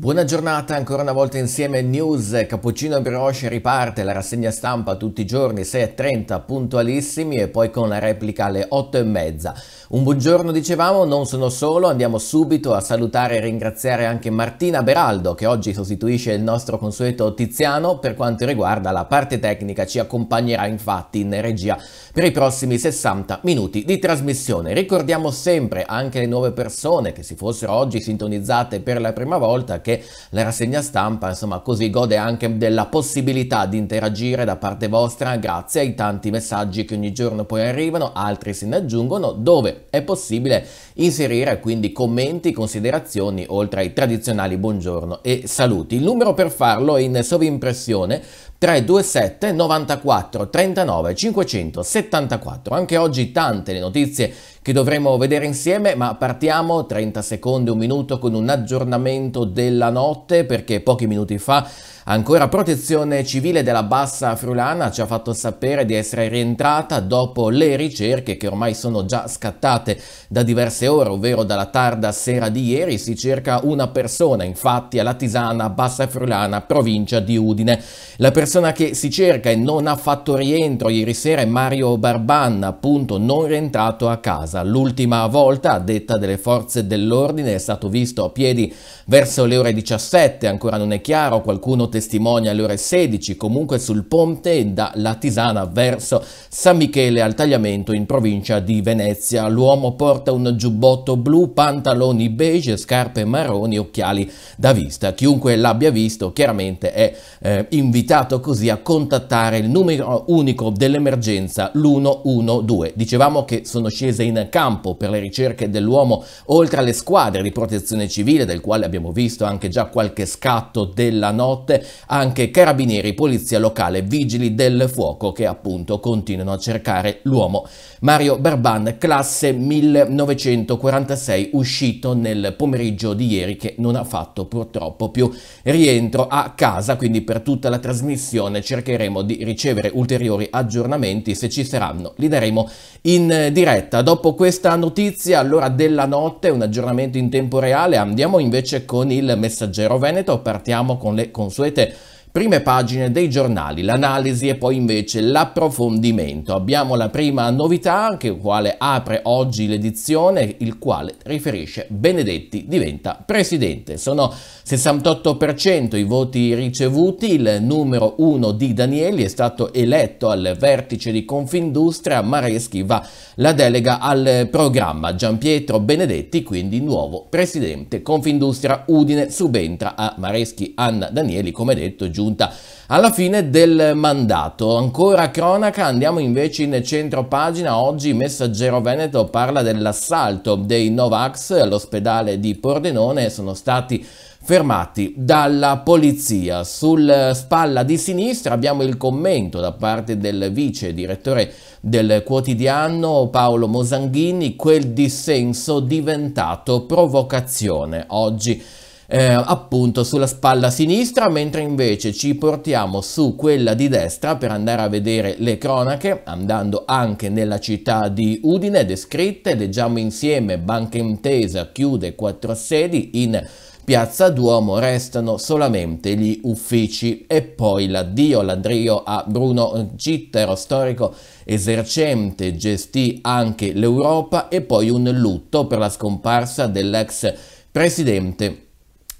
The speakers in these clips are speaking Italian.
Buona giornata ancora una volta insieme News, Cappuccino e Brioche riparte, la rassegna stampa tutti i giorni 6.30 puntualissimi e poi con la replica alle 8.30. Un buongiorno dicevamo, non sono solo, andiamo subito a salutare e ringraziare anche Martina Beraldo che oggi sostituisce il nostro consueto Tiziano per quanto riguarda la parte tecnica, ci accompagnerà infatti in regia per i prossimi 60 minuti di trasmissione. Ricordiamo sempre anche le nuove persone che si fossero oggi sintonizzate per la prima volta perché la rassegna stampa, insomma, così gode anche della possibilità di interagire da parte vostra grazie ai tanti messaggi che ogni giorno poi arrivano, altri se ne aggiungono, dove è possibile inserire quindi commenti, considerazioni, oltre ai tradizionali buongiorno e saluti. Il numero per farlo è in sovrimpressione 327 94 39 574. Anche oggi tante le notizie che dovremo vedere insieme, ma partiamo 30 secondi, un minuto con un aggiornamento della notte perché pochi minuti fa ancora Protezione Civile della Bassa Friulana ci ha fatto sapere di essere rientrata dopo le ricerche che ormai sono già scattate da diverse ore, ovvero dalla tarda sera di ieri, si cerca una persona infatti alla Tisana Bassa Friulana, provincia di Udine. La persona che si cerca e non ha fatto rientro ieri sera è Mario Barbanna, appunto non rientrato a casa. Gaza. L'ultima volta, a detta delle forze dell'ordine, è stato visto a piedi verso le ore 17, ancora non è chiaro, qualcuno testimonia alle ore 16, comunque sul ponte da Tisana verso San Michele al tagliamento in provincia di Venezia. L'uomo porta un giubbotto blu, pantaloni beige, scarpe marroni, occhiali da vista. Chiunque l'abbia visto chiaramente è eh, invitato così a contattare il numero unico dell'emergenza, l'112. Dicevamo che sono scese in campo per le ricerche dell'uomo, oltre alle squadre di protezione civile, del quale abbiamo visto anche già qualche scatto della notte, anche carabinieri, polizia locale, vigili del fuoco che appunto continuano a cercare l'uomo. Mario Barban, classe 1946, uscito nel pomeriggio di ieri che non ha fatto purtroppo più rientro a casa, quindi per tutta la trasmissione cercheremo di ricevere ulteriori aggiornamenti se ci saranno. Li daremo in diretta dopo Dopo questa notizia all'ora della notte, un aggiornamento in tempo reale, andiamo invece con il messaggero Veneto, partiamo con le consuete Prime pagine dei giornali, l'analisi e poi invece l'approfondimento. Abbiamo la prima novità che quale apre oggi l'edizione, il quale riferisce Benedetti diventa presidente. Sono 68% i voti ricevuti, il numero 1 di Danieli è stato eletto al vertice di Confindustria, Mareschi va la delega al programma. Giampietro Benedetti quindi nuovo presidente Confindustria Udine subentra a Mareschi Anna Danieli come detto giunta alla fine del mandato. Ancora cronaca, andiamo invece in centro pagina. Oggi Messaggero Veneto parla dell'assalto dei Novax all'ospedale di Pordenone. Sono stati fermati dalla polizia. Sul spalla di sinistra abbiamo il commento da parte del vice direttore del quotidiano Paolo Mosanghini, quel dissenso diventato provocazione. Oggi eh, appunto sulla spalla sinistra mentre invece ci portiamo su quella di destra per andare a vedere le cronache andando anche nella città di Udine descritte leggiamo insieme Banca Intesa chiude quattro sedi in Piazza Duomo restano solamente gli uffici e poi l'addio l'addio a Bruno Gittero, storico esercente, gestì anche l'Europa e poi un lutto per la scomparsa dell'ex presidente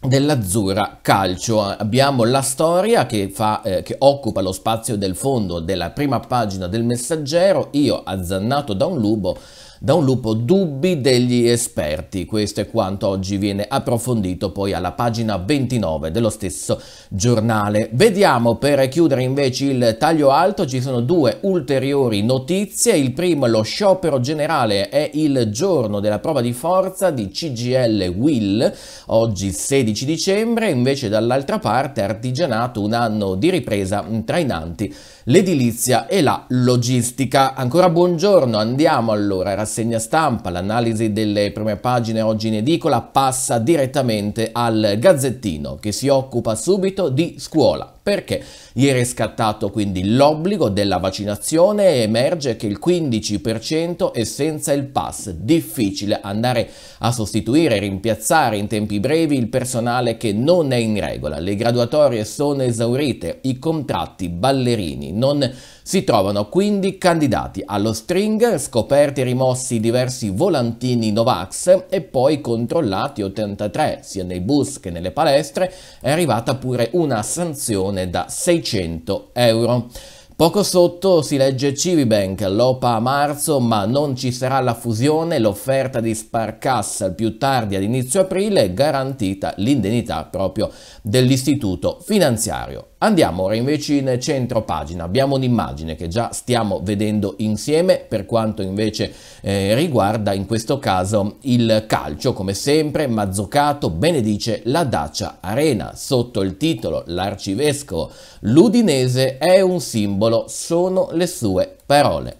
dell'Azzurra Calcio. Abbiamo la storia che, fa, eh, che, occupa lo spazio del fondo della prima pagina del messaggero, io azzannato da un lupo da un lupo dubbi degli esperti. Questo è quanto oggi viene approfondito poi alla pagina 29 dello stesso giornale. Vediamo per chiudere invece il taglio alto, ci sono due ulteriori notizie. Il primo lo sciopero generale, è il giorno della prova di forza di CGL Will, oggi 16 dicembre, invece dall'altra parte artigianato un anno di ripresa trainanti l'edilizia e la logistica. Ancora buongiorno, andiamo allora, rassegna stampa, l'analisi delle prime pagine oggi in edicola passa direttamente al Gazzettino che si occupa subito di scuola. Perché? Ieri è scattato quindi l'obbligo della vaccinazione e emerge che il 15% è senza il pass. Difficile andare a sostituire, rimpiazzare in tempi brevi il personale che non è in regola. Le graduatorie sono esaurite, i contratti ballerini non si trovano quindi candidati allo string, scoperti e rimossi diversi volantini Novax e poi controllati 83 sia nei bus che nelle palestre, è arrivata pure una sanzione da 600 euro. Poco sotto si legge Civibank, l'OPA a marzo ma non ci sarà la fusione, l'offerta di Sparcassa più tardi ad inizio aprile è garantita l'indennità proprio dell'istituto finanziario. Andiamo ora invece in centro pagina, abbiamo un'immagine che già stiamo vedendo insieme per quanto invece eh, riguarda in questo caso il calcio, come sempre Mazzucato benedice la Dacia Arena, sotto il titolo L'arcivescovo l'Udinese è un simbolo, sono le sue parole.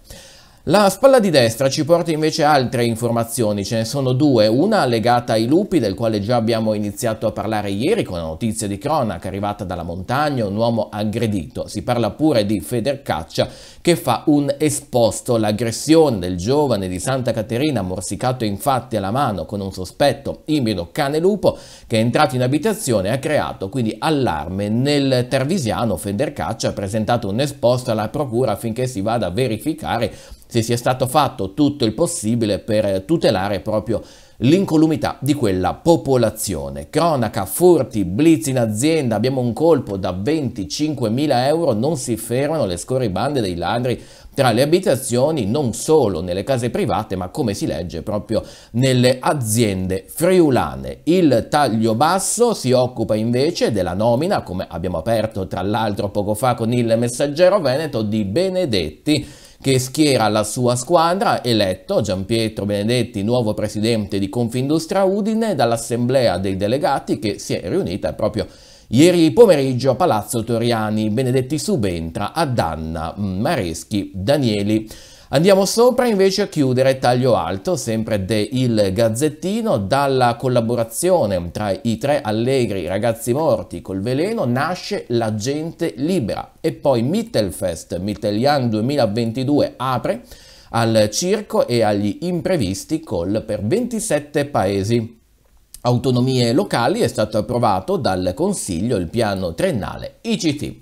La spalla di destra ci porta invece altre informazioni, ce ne sono due, una legata ai lupi del quale già abbiamo iniziato a parlare ieri con la notizia di cronaca arrivata dalla montagna, un uomo aggredito, si parla pure di Federcaccia che fa un esposto, l'aggressione del giovane di Santa Caterina morsicato infatti alla mano con un sospetto imido cane lupo che è entrato in abitazione e ha creato quindi allarme nel Tarvisiano, Federcaccia ha presentato un esposto alla procura affinché si vada a verificare se sia stato fatto tutto il possibile per tutelare proprio l'incolumità di quella popolazione. Cronaca, furti, blitz in azienda, abbiamo un colpo da 25.000 euro, non si fermano le scorribande dei ladri tra le abitazioni, non solo nelle case private, ma come si legge proprio nelle aziende friulane. Il taglio basso si occupa invece della nomina, come abbiamo aperto tra l'altro poco fa con il messaggero Veneto di Benedetti, che schiera la sua squadra, eletto Giampietro Benedetti, nuovo presidente di Confindustria Udine, dall'assemblea dei delegati che si è riunita proprio Ieri pomeriggio a Palazzo Toriani, Benedetti subentra a Danna, Mareschi, Danieli, Andiamo sopra invece a chiudere taglio alto, sempre de Il Gazzettino, dalla collaborazione tra i tre allegri ragazzi morti col veleno nasce La gente libera e poi Mittelfest Mitteljan 2022 apre al circo e agli imprevisti col per 27 paesi. Autonomie locali è stato approvato dal Consiglio il piano triennale ICT.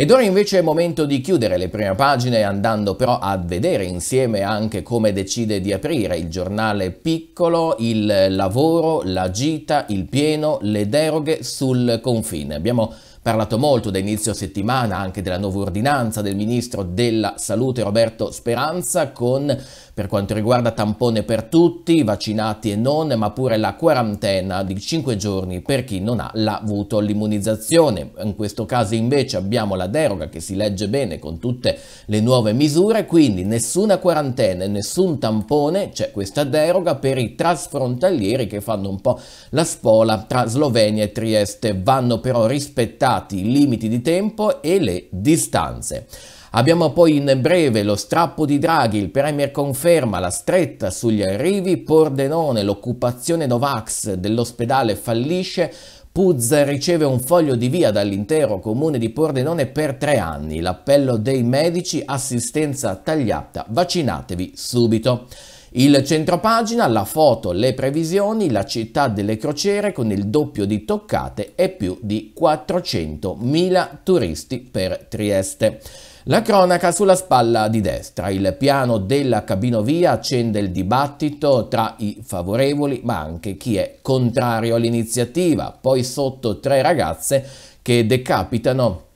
Ed ora invece è momento di chiudere le prime pagine andando però a vedere insieme anche come decide di aprire il giornale piccolo, il lavoro, la gita, il pieno, le deroghe sul confine. Abbiamo parlato molto da inizio settimana anche della nuova ordinanza del ministro della salute Roberto Speranza con per quanto riguarda tampone per tutti, vaccinati e non, ma pure la quarantena di 5 giorni per chi non ha avuto l'immunizzazione. In questo caso invece abbiamo la deroga che si legge bene con tutte le nuove misure, quindi nessuna quarantena e nessun tampone, c'è questa deroga per i trasfrontalieri che fanno un po' la spola tra Slovenia e Trieste, vanno però rispettati indicati i limiti di tempo e le distanze. Abbiamo poi in breve lo strappo di Draghi, il Premier conferma la stretta sugli arrivi, Pordenone, l'occupazione Novax dell'ospedale fallisce, Puzza riceve un foglio di via dall'intero comune di Pordenone per tre anni, l'appello dei medici, assistenza tagliata, vaccinatevi subito. Il centropagina, la foto, le previsioni, la città delle crociere con il doppio di toccate e più di 400.000 turisti per Trieste. La cronaca sulla spalla di destra, il piano della cabinovia accende il dibattito tra i favorevoli ma anche chi è contrario all'iniziativa, poi sotto tre ragazze che decapitano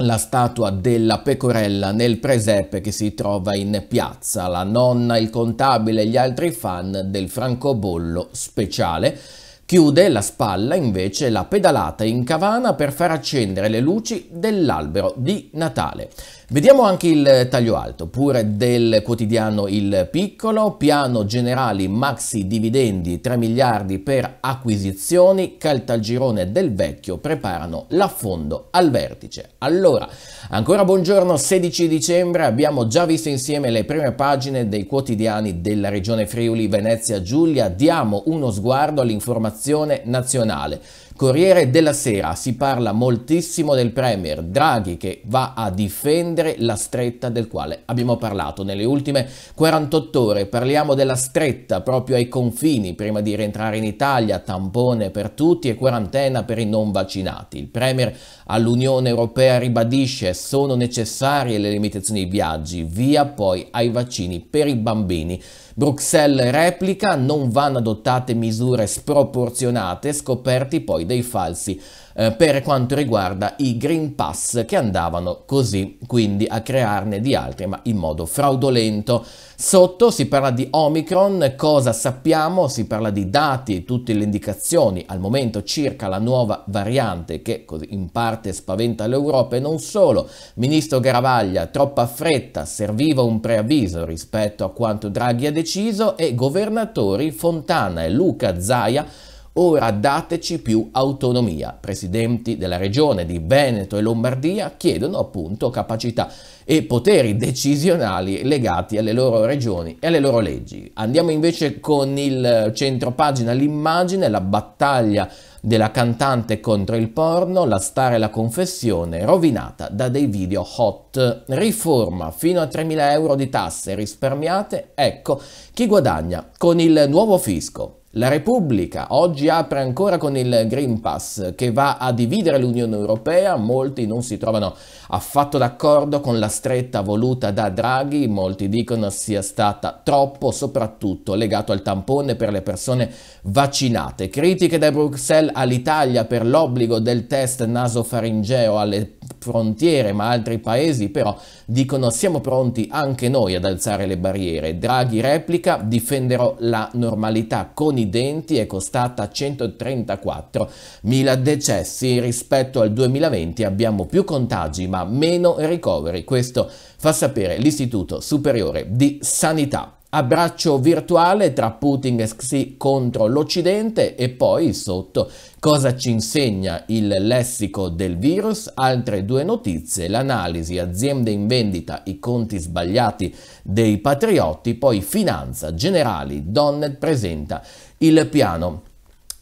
la statua della pecorella nel presepe che si trova in piazza, la nonna, il contabile e gli altri fan del francobollo speciale. Chiude la spalla invece la pedalata in cavana per far accendere le luci dell'albero di Natale. Vediamo anche il taglio alto, pure del quotidiano Il Piccolo, piano generali maxi dividendi 3 miliardi per acquisizioni, caltagirone del vecchio, preparano l'affondo al vertice. Allora, ancora buongiorno, 16 dicembre, abbiamo già visto insieme le prime pagine dei quotidiani della regione Friuli Venezia Giulia, diamo uno sguardo all'informazione nazionale. Corriere della Sera si parla moltissimo del Premier Draghi che va a difendere la stretta del quale abbiamo parlato nelle ultime 48 ore. Parliamo della stretta proprio ai confini prima di rientrare in Italia, tampone per tutti e quarantena per i non vaccinati. Il Premier all'Unione Europea ribadisce sono necessarie le limitazioni ai viaggi, via poi ai vaccini per i bambini. Bruxelles replica, non vanno adottate misure sproporzionate, scoperti poi dei falsi eh, per quanto riguarda i Green Pass che andavano così, quindi a crearne di altri, ma in modo fraudolento. Sotto si parla di Omicron, cosa sappiamo? Si parla di dati e tutte le indicazioni al momento circa la nuova variante che così, in parte spaventa l'Europa e non solo. Ministro Garavaglia, troppa fretta, serviva un preavviso rispetto a quanto Draghi ha deciso e governatori Fontana e Luca Zaia Ora dateci più autonomia. Presidenti della regione di Veneto e Lombardia chiedono appunto capacità e poteri decisionali legati alle loro regioni e alle loro leggi. Andiamo invece con il centro pagina, l'immagine, la battaglia della cantante contro il porno, la star e la confessione, rovinata da dei video hot. Riforma, fino a 3.000 euro di tasse risparmiate, ecco chi guadagna con il nuovo fisco. La Repubblica oggi apre ancora con il Green Pass che va a dividere l'Unione Europea, molti non si trovano affatto d'accordo con la stretta voluta da Draghi, molti dicono sia stata troppo, soprattutto legato al tampone per le persone vaccinate. Critiche da Bruxelles all'Italia per l'obbligo del test nasofaringeo alle frontiere, ma altri paesi però dicono siamo pronti anche noi ad alzare le barriere. Draghi replica difenderò la normalità con i incidenti è costata 134.000 decessi. Rispetto al 2020 abbiamo più contagi ma meno ricoveri. Questo fa sapere l'Istituto Superiore di Sanità. Abbraccio virtuale tra Putin e Xi contro l'Occidente e poi sotto cosa ci insegna il lessico del virus, altre due notizie, l'analisi aziende in vendita, i conti sbagliati dei patriotti, poi finanza generali, Donnet presenta il piano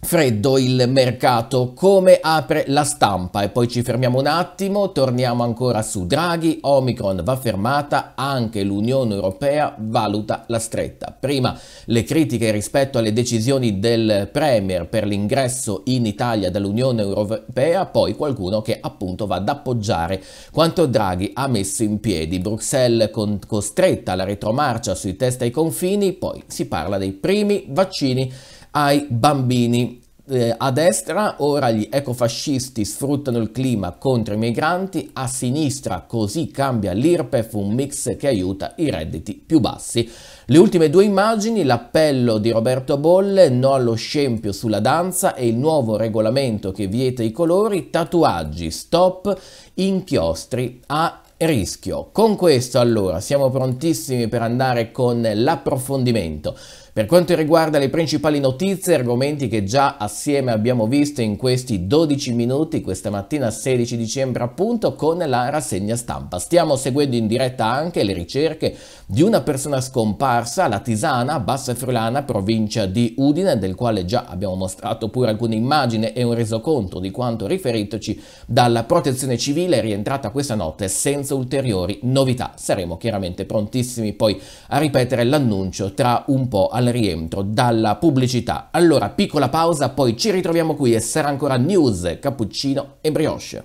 freddo il mercato, come apre la stampa e poi ci fermiamo un attimo, torniamo ancora su Draghi, Omicron va fermata, anche l'Unione Europea valuta la stretta. Prima le critiche rispetto alle decisioni del Premier per l'ingresso in Italia dall'Unione Europea, poi qualcuno che appunto va ad appoggiare quanto Draghi ha messo in piedi. Bruxelles con, costretta alla retromarcia sui test ai confini, poi si parla dei primi vaccini ai bambini. Eh, a destra ora gli ecofascisti sfruttano il clima contro i migranti, a sinistra così cambia l'IRPEF, un mix che aiuta i redditi più bassi. Le ultime due immagini, l'appello di Roberto Bolle, no allo scempio sulla danza e il nuovo regolamento che vieta i colori, tatuaggi, stop, inchiostri a rischio. Con questo allora siamo prontissimi per andare con l'approfondimento. Per quanto riguarda le principali notizie, argomenti che già assieme abbiamo visto in questi 12 minuti, questa mattina 16 dicembre appunto, con la rassegna stampa. Stiamo seguendo in diretta anche le ricerche di una persona scomparsa, la Tisana, Bassa Friulana, provincia di Udine, del quale già abbiamo mostrato pure alcune immagini e un resoconto di quanto riferitoci dalla protezione civile rientrata questa notte senza ulteriori novità. Saremo chiaramente prontissimi poi a ripetere l'annuncio tra un po' al rientro dalla pubblicità. Allora, piccola pausa, poi ci ritroviamo qui e sarà ancora news, cappuccino e brioche.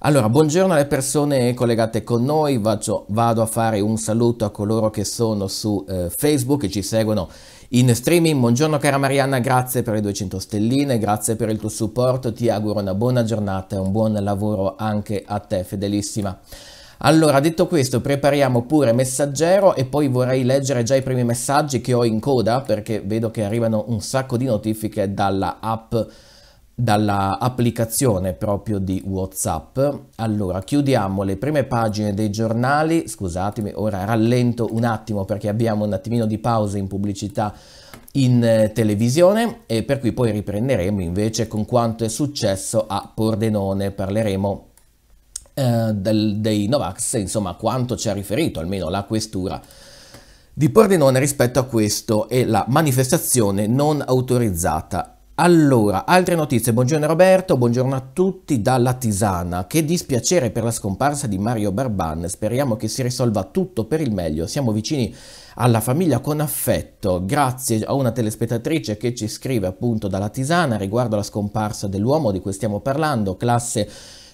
Allora, buongiorno alle persone collegate con noi, vado, vado, a fare un saluto a coloro che sono su eh, Facebook e ci seguono in streaming. Buongiorno cara Marianna, grazie per le 200 stelline, grazie per il tuo supporto, ti auguro una buona giornata e un buon lavoro anche a te, fedelissima. Allora, detto questo, prepariamo pure messaggero e poi vorrei leggere già i primi messaggi che ho in coda perché vedo che arrivano un sacco di notifiche dalla app dall'applicazione proprio di WhatsApp. Allora, chiudiamo le prime pagine dei giornali. Scusatemi, ora rallento un attimo perché abbiamo un attimino di pausa in pubblicità in eh, televisione e per cui poi riprenderemo invece con quanto è successo a Pordenone. Parleremo eh, del, dei Novax, insomma quanto ci ha riferito almeno la questura di Pordenone rispetto a questo e la manifestazione non autorizzata allora, altre notizie. Buongiorno Roberto, buongiorno a tutti dalla Tisana. Che dispiacere per la scomparsa di Mario Barban. Speriamo che si risolva tutto per il meglio. Siamo vicini alla famiglia con affetto. Grazie a una telespettatrice che ci scrive appunto dalla Tisana riguardo alla scomparsa dell'uomo di cui stiamo parlando, classe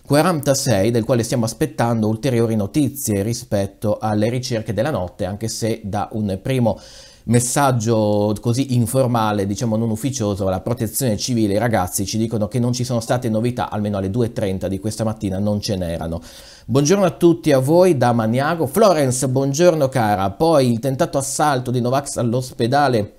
46 del quale stiamo aspettando ulteriori notizie rispetto alle ricerche della notte, anche se da un primo messaggio così informale, diciamo non ufficioso, la protezione civile, i ragazzi ci dicono che non ci sono state novità, almeno alle 2.30 di questa mattina non ce n'erano. Buongiorno a tutti, a voi da Maniago. Florence, buongiorno cara. Poi il tentato assalto di Novax all'ospedale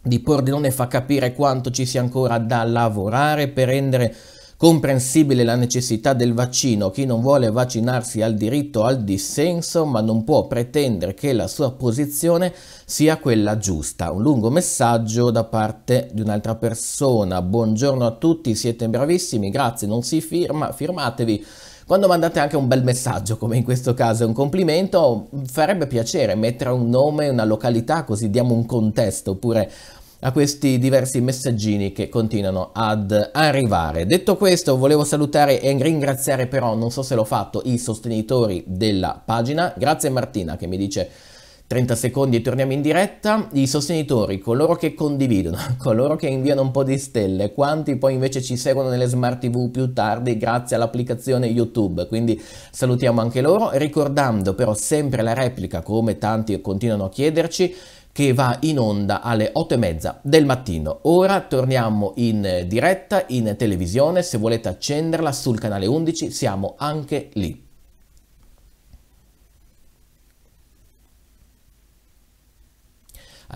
di Pordenone fa capire quanto ci sia ancora da lavorare per rendere Comprensibile la necessità del vaccino, chi non vuole vaccinarsi ha il diritto al dissenso, ma non può pretendere che la sua posizione sia quella giusta. Un lungo messaggio da parte di un'altra persona. Buongiorno a tutti, siete bravissimi, grazie, non si firma, firmatevi. Quando mandate anche un bel messaggio, come in questo caso è un complimento, farebbe piacere mettere un nome, una località, così diamo un contesto, oppure a questi diversi messaggini che continuano ad arrivare. Detto questo, volevo salutare e ringraziare però, non so se l'ho fatto, i sostenitori della pagina. Grazie Martina che mi dice 30 secondi e torniamo in diretta. I sostenitori, coloro che condividono, coloro che inviano un po' di stelle, quanti poi invece ci seguono nelle smart TV più tardi grazie all'applicazione YouTube. Quindi salutiamo anche loro, ricordando però sempre la replica, come tanti continuano a chiederci che va in onda alle 8 e mezza del mattino. Ora torniamo in eh, diretta in televisione, se volete accenderla sul canale 11 siamo anche lì.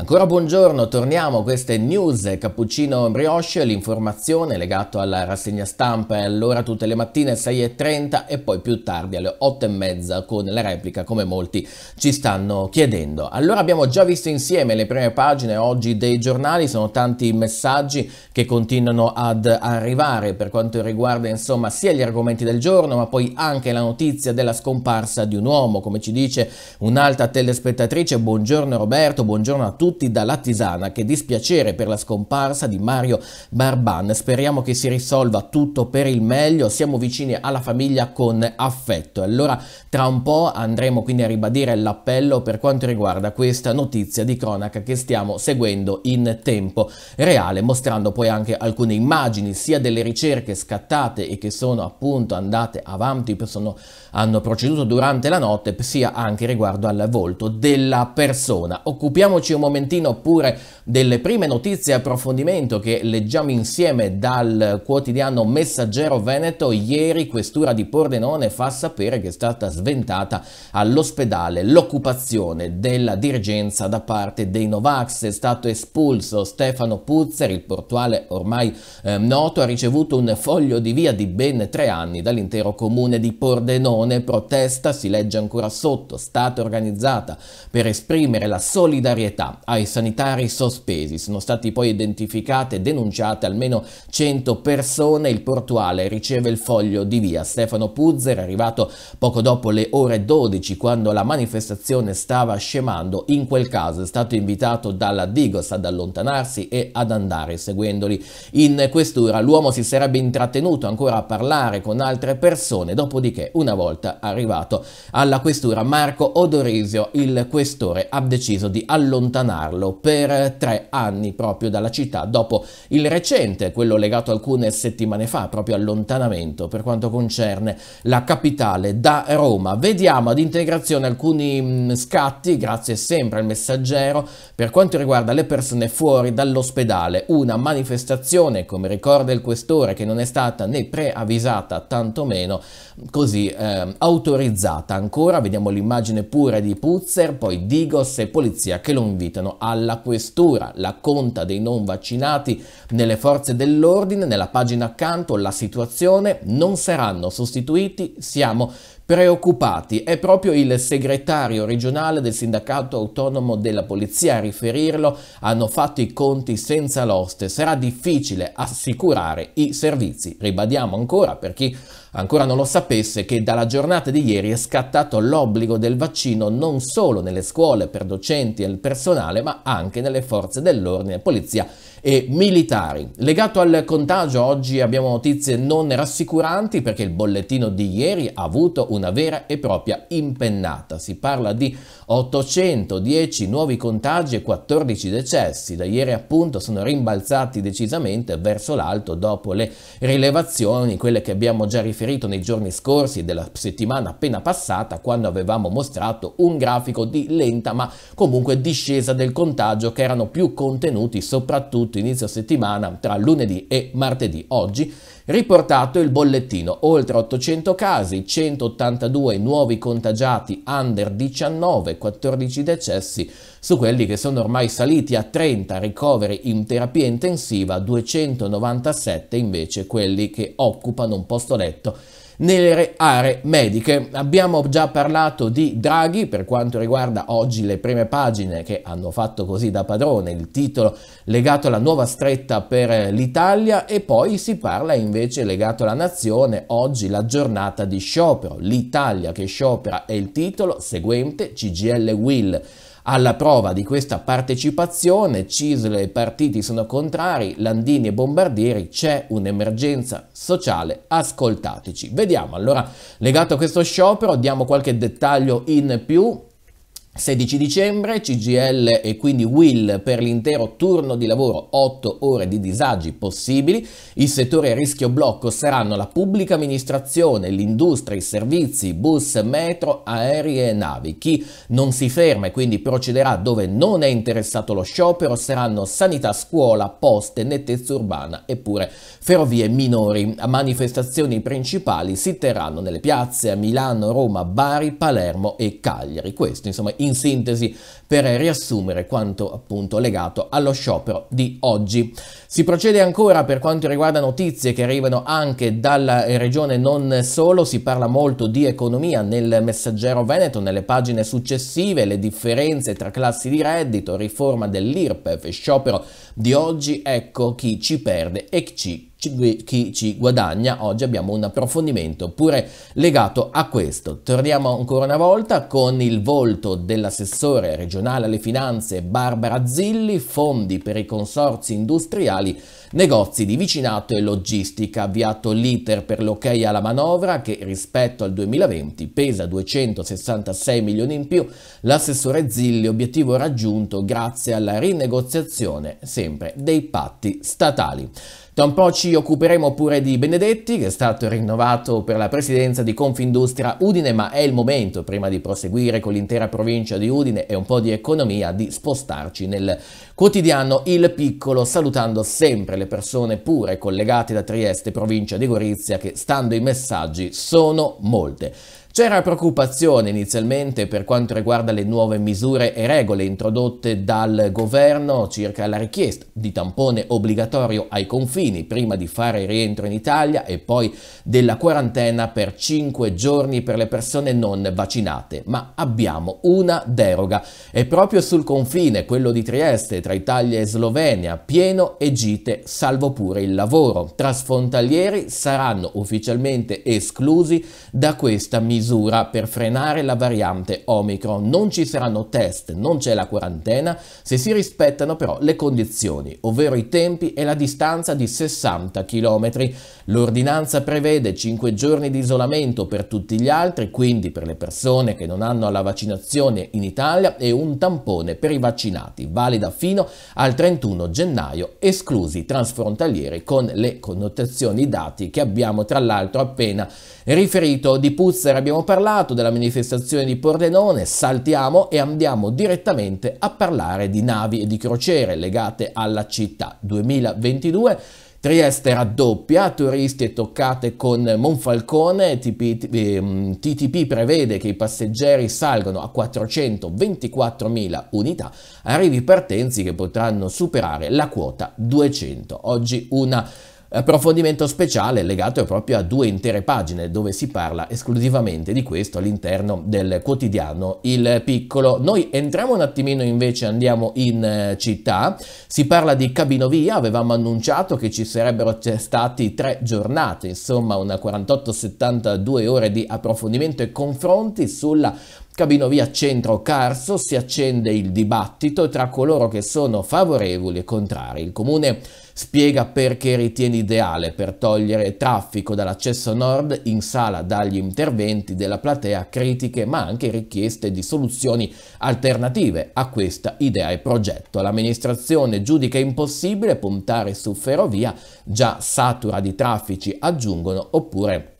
Ancora buongiorno, torniamo a queste news Cappuccino Brioche, l'informazione legata alla rassegna stampa è allora tutte le mattine 6.30 e poi più tardi alle 8.30 con la replica come molti ci stanno chiedendo. Allora abbiamo già visto insieme le prime pagine oggi dei giornali, sono tanti i messaggi che continuano ad arrivare per quanto riguarda insomma sia gli argomenti del giorno ma poi anche la notizia della scomparsa di un uomo, come ci dice un'altra telespettatrice, buongiorno Roberto, buongiorno a tutti tutti dalla Tisana che dispiacere per la scomparsa di Mario Barban. Speriamo che si risolva tutto per il meglio, siamo vicini alla famiglia con affetto. Allora tra un po' andremo quindi a ribadire l'appello per quanto riguarda questa notizia di cronaca che stiamo seguendo in tempo reale, mostrando poi anche alcune immagini sia delle ricerche scattate e che sono appunto andate avanti, sono, hanno proceduto durante la notte, sia anche riguardo al volto della persona. Occupiamoci un momento momentino pure delle prime notizie e approfondimento che leggiamo insieme dal quotidiano Messaggero Veneto. Ieri Questura di Pordenone fa sapere che è stata sventata all'ospedale l'occupazione della dirigenza da parte dei Novax. È stato espulso Stefano Puzzer, il portuale ormai eh, noto, ha ricevuto un foglio di via di ben tre anni dall'intero comune di Pordenone. Protesta, si legge ancora sotto, stata organizzata per esprimere la solidarietà ai sanitari sospesi. Sono stati poi identificate e denunciate almeno 100 persone. Il portuale riceve il foglio di via. Stefano Puzzer è arrivato poco dopo le ore 12 quando la manifestazione stava scemando. In quel caso è stato invitato dalla Digos ad allontanarsi e ad andare seguendoli in questura. L'uomo si sarebbe intrattenuto ancora a parlare con altre persone, dopodiché una volta arrivato alla questura Marco Odorisio, il questore, ha deciso di allontanarsi allontanarlo per tre anni proprio dalla città dopo il recente, quello legato alcune settimane fa, proprio allontanamento per quanto concerne la capitale da Roma. Vediamo ad integrazione alcuni mm, scatti, grazie sempre al messaggero, per quanto riguarda le persone fuori dall'ospedale. Una manifestazione, come ricorda il questore, che non è stata né preavvisata, tantomeno così eh, autorizzata ancora. Vediamo l'immagine pure di Puzzer, poi Digos e Polizia che lo invitano competono alla questura la conta dei non vaccinati nelle forze dell'ordine, nella pagina accanto la situazione, non saranno sostituiti, siamo preoccupati. È proprio il segretario regionale del sindacato autonomo della polizia a riferirlo, hanno fatto i conti senza l'oste, sarà difficile assicurare i servizi. Ribadiamo ancora per chi ancora non lo sapesse, che dalla giornata di ieri è scattato l'obbligo del vaccino non solo nelle scuole per docenti e il personale, ma anche nelle forze dell'ordine, polizia e militari. Legato al contagio oggi abbiamo notizie non rassicuranti perché il bollettino di ieri ha avuto una vera e propria impennata. Si parla di 810 nuovi contagi e 14 decessi. Da ieri appunto sono rimbalzati decisamente verso l'alto dopo le rilevazioni, quelle che abbiamo già riferito riferito nei giorni scorsi e della settimana appena passata quando avevamo mostrato un grafico di lenta ma comunque discesa del contagio che erano più contenuti soprattutto inizio settimana tra lunedì e martedì. Oggi riportato il bollettino, oltre 800 casi, 182 nuovi contagiati under 19, 14 decessi su quelli che sono ormai saliti a 30 ricoveri in terapia intensiva, 297 invece quelli che occupano un posto letto nelle aree mediche. Abbiamo già parlato di Draghi per quanto riguarda oggi le prime pagine che hanno fatto così da padrone il titolo legato alla nuova stretta per l'Italia e poi si parla invece legato alla nazione oggi la giornata di sciopero. L'Italia che sciopera è il titolo seguente CGL Will alla prova di questa partecipazione Cisle e i partiti sono contrari, Landini e Bombardieri c'è un'emergenza sociale, ascoltateci. Vediamo allora, legato a questo sciopero diamo qualche dettaglio in più 16 dicembre, CGL e quindi Will per l'intero turno di lavoro 8 ore di disagi possibili, il settore a rischio blocco saranno la pubblica amministrazione, l'industria, i servizi, bus, metro, aerei e navi. Chi non si ferma e quindi procederà dove non è interessato lo sciopero saranno sanità, scuola, poste, nettezza urbana e pure ferrovie minori. Manifestazioni principali si terranno nelle piazze a Milano, Roma, Bari, Palermo e Cagliari. Questo insomma in sintesi per riassumere quanto appunto legato allo sciopero di oggi. Si procede ancora per quanto riguarda notizie che arrivano anche dalla regione non solo, si parla molto di economia nel messaggero Veneto, nelle pagine successive, le differenze tra classi di reddito, riforma dell'IRPEF, sciopero di oggi, ecco chi ci perde e chi ci chi ci guadagna. Oggi abbiamo un approfondimento pure legato a questo. Torniamo ancora una volta con il volto dell'assessore regionale alle finanze Barbara Zilli, fondi per i consorzi industriali, negozi di vicinato e logistica, avviato l'iter per l'ok alla manovra che rispetto al 2020 pesa 266 milioni in più, l'assessore Zilli obiettivo raggiunto grazie alla rinegoziazione sempre dei patti statali. Tra un po' ci occuperemo pure di Benedetti, che è stato rinnovato per la presidenza di Confindustria Udine, ma è il momento, prima di proseguire con l'intera provincia di Udine e un po' di economia, di spostarci nel quotidiano Il Piccolo, salutando sempre le persone pure collegate da Trieste, provincia di Gorizia, che stando ai messaggi sono molte. C'era preoccupazione inizialmente per quanto riguarda le nuove misure e regole introdotte dal governo circa la richiesta di tampone obbligatorio ai confini prima di fare rientro in Italia e poi della quarantena per 5 giorni per le persone non vaccinate, ma abbiamo una deroga e proprio sul confine, quello di Trieste, tra tra Italia e Slovenia, pieno e gite, salvo pure il lavoro. Trasfrontalieri saranno ufficialmente esclusi da questa misura per frenare la variante Omicron. Non ci saranno test, non c'è la quarantena, se si rispettano però le condizioni, ovvero i tempi e la distanza di 60 km. L'ordinanza prevede 5 giorni di isolamento per tutti gli altri, quindi per le persone che non hanno la vaccinazione in Italia e un tampone per i vaccinati, valida fino fino al 31 gennaio, esclusi transfrontalieri con le connotazioni dati che abbiamo tra l'altro appena riferito. Di Puzzer abbiamo parlato, della manifestazione di Pordenone, saltiamo e andiamo direttamente a parlare di navi e di crociere legate alla città 2022 Trieste raddoppia, turisti e toccate con Monfalcone, TTP ehm, prevede che i passeggeri salgano a 424.000 unità, arrivi partenzi che potranno superare la quota 200. Oggi una approfondimento speciale legato proprio a due intere pagine dove si parla esclusivamente di questo all'interno del quotidiano Il Piccolo. Noi entriamo un attimino invece, andiamo in eh, città, si parla di Cabinovia, avevamo annunciato che ci sarebbero stati tre giornate, insomma una 48-72 ore di approfondimento e confronti sulla Cabino via Centro Carso si accende il dibattito tra coloro che sono favorevoli e contrari. Il comune spiega perché ritiene ideale per togliere traffico dall'accesso nord in sala dagli interventi della platea critiche ma anche richieste di soluzioni alternative a questa idea e progetto. L'amministrazione giudica impossibile puntare su ferrovia già satura di traffici aggiungono oppure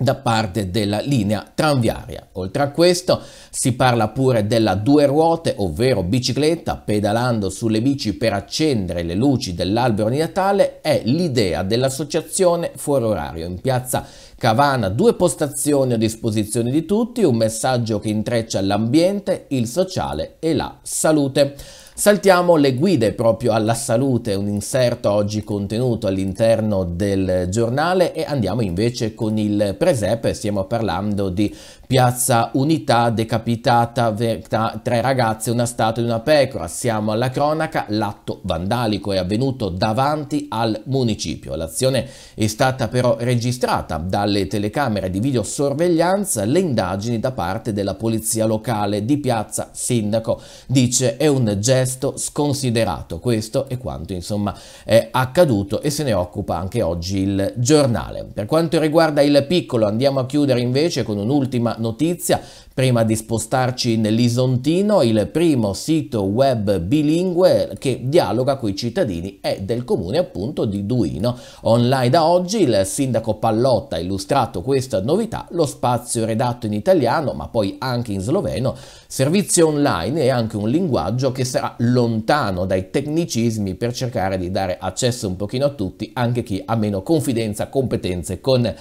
da parte della linea tranviaria. Oltre a questo si parla pure della due ruote, ovvero bicicletta, pedalando sulle bici per accendere le luci dell'albero di Natale è l'idea dell'associazione fuori orario in piazza Cavana, due postazioni a disposizione di tutti, un messaggio che intreccia l'ambiente, il sociale e la salute. Saltiamo le guide proprio alla salute, un inserto oggi contenuto all'interno del giornale e andiamo invece con il presepe, stiamo parlando di Piazza Unità, decapitata tra tre ragazze, una statua e una pecora. Siamo alla cronaca, l'atto vandalico è avvenuto davanti al municipio. L'azione è stata però registrata dalle telecamere di videosorveglianza, le indagini da parte della polizia locale di Piazza Sindaco. Dice è un gesto sconsiderato, questo è quanto insomma è accaduto e se ne occupa anche oggi il giornale. Per quanto riguarda il piccolo andiamo a chiudere invece con un'ultima notizia Prima di spostarci nell'Isontino, il primo sito web bilingue che dialoga con i cittadini è del comune appunto di Duino. Online da oggi il sindaco Pallotta ha illustrato questa novità, lo spazio redatto in italiano ma poi anche in sloveno, servizio online e anche un linguaggio che sarà lontano dai tecnicismi per cercare di dare accesso un pochino a tutti, anche chi ha meno confidenza, competenze con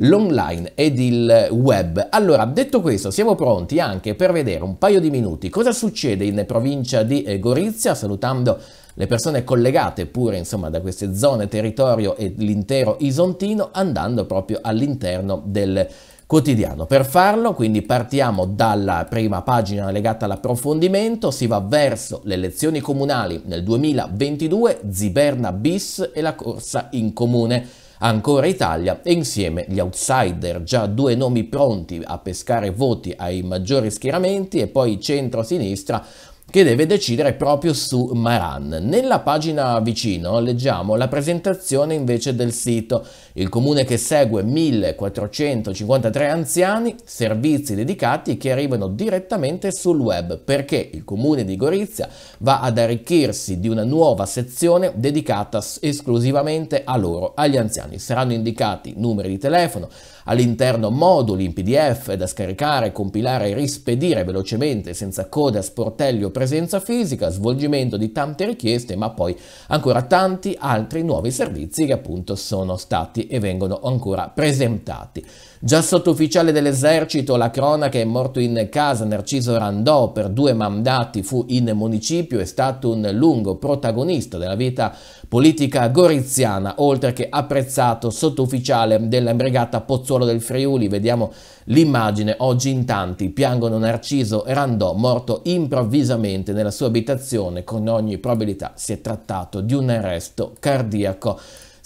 l'online ed il web. Allora, detto questo, siamo pronti anche per vedere un paio di minuti cosa succede in provincia di eh, Gorizia, salutando le persone collegate pure insomma da queste zone, territorio e l'intero Isontino, andando proprio all'interno del quotidiano. Per farlo quindi partiamo dalla prima pagina legata all'approfondimento, si va verso le elezioni comunali nel 2022, Ziberna bis e la corsa in comune. Ancora Italia e insieme gli outsider, già due nomi pronti a pescare voti ai maggiori schieramenti e poi centro-sinistra che deve decidere proprio su Maran. Nella pagina vicino leggiamo la presentazione invece del sito il comune che segue 1453 anziani, servizi dedicati che arrivano direttamente sul web perché il comune di Gorizia va ad arricchirsi di una nuova sezione dedicata esclusivamente a loro, agli anziani. Saranno indicati numeri di telefono, all'interno moduli in PDF da scaricare, compilare e rispedire velocemente senza coda, sportelli o presenza fisica, svolgimento di tante richieste, ma poi ancora tanti altri nuovi servizi che appunto sono stati e vengono ancora presentati. Già sotto ufficiale dell'esercito, la cronaca è morto in casa Narciso Randò per due mandati, fu in municipio, è stato un lungo protagonista della vita politica goriziana, oltre che apprezzato sotto ufficiale della brigata Pozzuolo del Friuli. Vediamo l'immagine, oggi in tanti piangono Narciso Randò morto improvvisamente nella sua abitazione, con ogni probabilità si è trattato di un arresto cardiaco.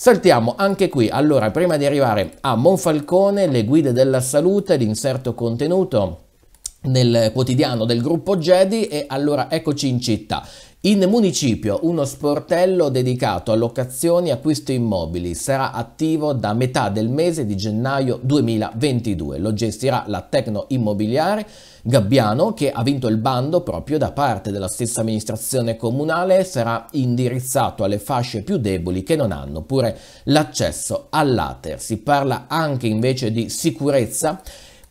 Saltiamo anche qui, allora prima di arrivare a Monfalcone, le guide della salute, l'inserto contenuto nel quotidiano del gruppo Jedi e allora eccoci in città. In municipio uno sportello dedicato a locazioni e acquisto immobili sarà attivo da metà del mese di gennaio 2022. Lo gestirà la Tecno Immobiliare Gabbiano che ha vinto il bando proprio da parte della stessa amministrazione comunale e sarà indirizzato alle fasce più deboli che non hanno pure l'accesso all'ater. Si parla anche invece di sicurezza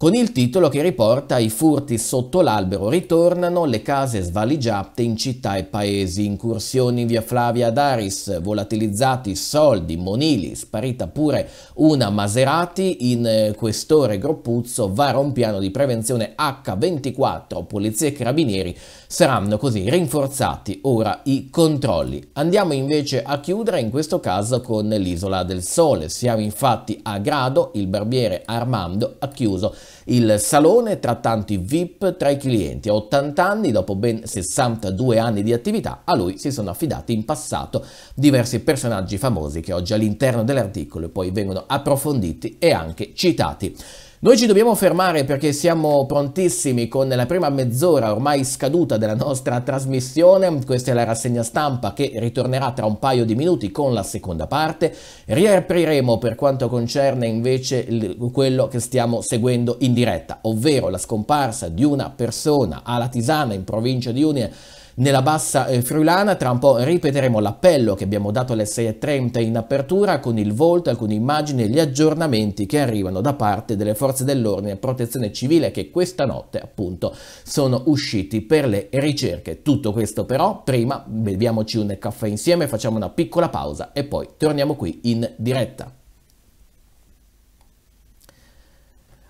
con il titolo che riporta I furti sotto l'albero ritornano, le case svaligiate in città e paesi, incursioni via Flavia Daris, volatilizzati soldi, monili, sparita pure una Maserati, in eh, questore Groppuzzo vara un piano di prevenzione H24, polizie e carabinieri Saranno così rinforzati ora i controlli. Andiamo invece a chiudere in questo caso con l'Isola del Sole. Siamo infatti a Grado, il barbiere Armando ha chiuso il salone tra tanti VIP tra i clienti. A 80 anni, dopo ben 62 anni di attività, a lui si sono affidati in passato diversi personaggi famosi che oggi all'interno dell'articolo poi vengono approfonditi e anche citati. Noi ci dobbiamo fermare perché siamo prontissimi con la prima mezz'ora ormai scaduta della nostra trasmissione. Questa è la rassegna stampa che ritornerà tra un paio di minuti con la seconda parte. Riapriremo per quanto concerne invece quello che stiamo seguendo in diretta, ovvero la scomparsa di una persona alla Tisana in provincia di Unione nella bassa eh, friulana. Tra un po' ripeteremo l'appello che abbiamo dato alle 6.30 in apertura con il volto, alcune immagini e gli aggiornamenti che arrivano da parte delle forze dell'ordine e protezione civile che questa notte appunto sono usciti per le ricerche. Tutto questo però prima beviamoci un caffè insieme, facciamo una piccola pausa e poi torniamo qui in diretta.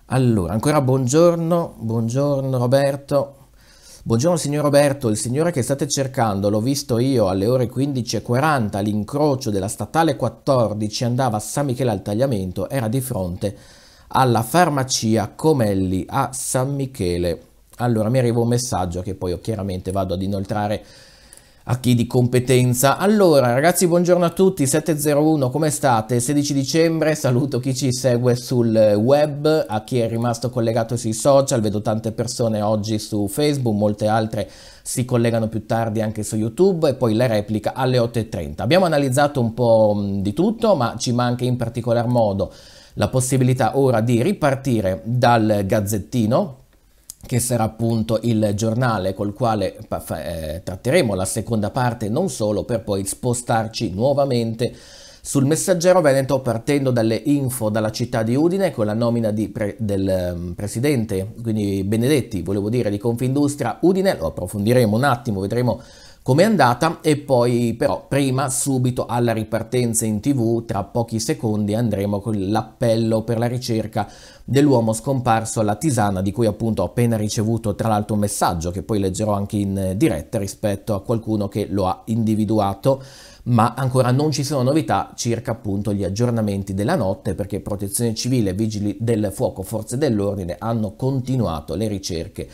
Allora, ancora buongiorno, buongiorno Roberto. Buongiorno signor Roberto, il signore che state cercando l'ho visto io alle ore 15.40 all'incrocio della statale 14, andava a San Michele al Tagliamento, era di fronte alla farmacia Comelli a San Michele. Allora mi arriva un messaggio che poi io chiaramente vado ad inoltrare a chi di competenza. Allora, ragazzi, buongiorno a tutti, 701, come state? 16 dicembre, saluto chi ci segue sul web, a chi è rimasto collegato sui social, vedo tante persone oggi su Facebook, molte altre si collegano più tardi anche su YouTube e poi la replica alle 8.30. Abbiamo analizzato un po' di tutto, ma ci manca in particolar modo la possibilità ora di ripartire dal gazzettino che sarà appunto il giornale col quale eh, tratteremo la seconda parte non solo per poi spostarci nuovamente sul messaggero Veneto partendo dalle info dalla città di Udine con la nomina pre del um, presidente, quindi Benedetti, volevo dire, di Confindustria Udine, lo approfondiremo un attimo, vedremo com'è andata e poi però prima subito alla ripartenza in tv tra pochi secondi andremo con l'appello per la ricerca dell'uomo scomparso alla Tisana di cui appunto ho appena ricevuto tra l'altro un messaggio che poi leggerò anche in diretta rispetto a qualcuno che lo ha individuato ma ancora non ci sono novità circa appunto gli aggiornamenti della notte perché protezione civile, vigili del fuoco, forze dell'ordine hanno continuato le ricerche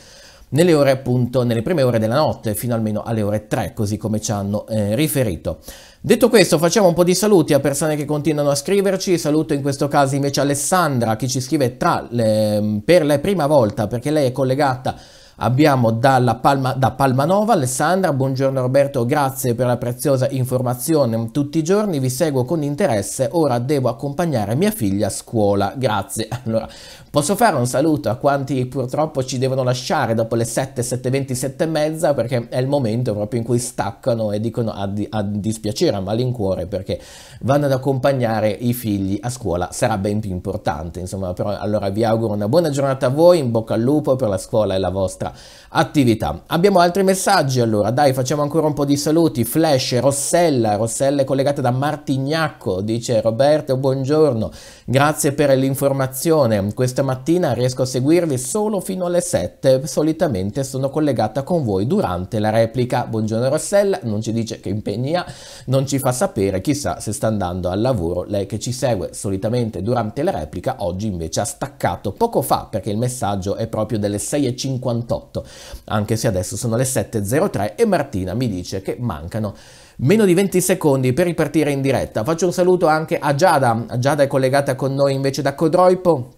nelle ore appunto, nelle prime ore della notte, fino almeno alle ore 3, così come ci hanno eh, riferito. Detto questo, facciamo un po' di saluti a persone che continuano a scriverci. Saluto in questo caso invece Alessandra che ci scrive le, per la prima volta perché lei è collegata Abbiamo Palma, da Palmanova Alessandra, buongiorno Roberto, grazie per la preziosa informazione. Tutti i giorni vi seguo con interesse, ora devo accompagnare mia figlia a scuola. Grazie. Allora, posso fare un saluto a quanti purtroppo ci devono lasciare dopo le 7, 7, 20, 7 e mezza perché è il momento proprio in cui staccano e dicono a, di, a dispiacere, a malincuore perché vanno ad accompagnare i figli a scuola. Sarà ben più importante, insomma, però allora vi auguro una buona giornata a voi, in bocca al lupo per la scuola e la vostra nostra attività. Abbiamo altri messaggi allora, dai facciamo ancora un po' di saluti, Flash, Rossella, Rossella è collegata da Martignacco, dice Roberto buongiorno, grazie per l'informazione, questa mattina riesco a seguirvi solo fino alle 7, solitamente sono collegata con voi durante la replica, buongiorno Rossella, non ci dice che impegni ha, non ci fa sapere, chissà se sta andando al lavoro, lei che ci segue solitamente durante la replica, oggi invece ha staccato poco fa perché il messaggio è proprio delle 6.58 8, anche se adesso sono le 7.03 e Martina mi dice che mancano meno di 20 secondi per ripartire in diretta. Faccio un saluto anche a Giada, Giada è collegata con noi invece da Codroipo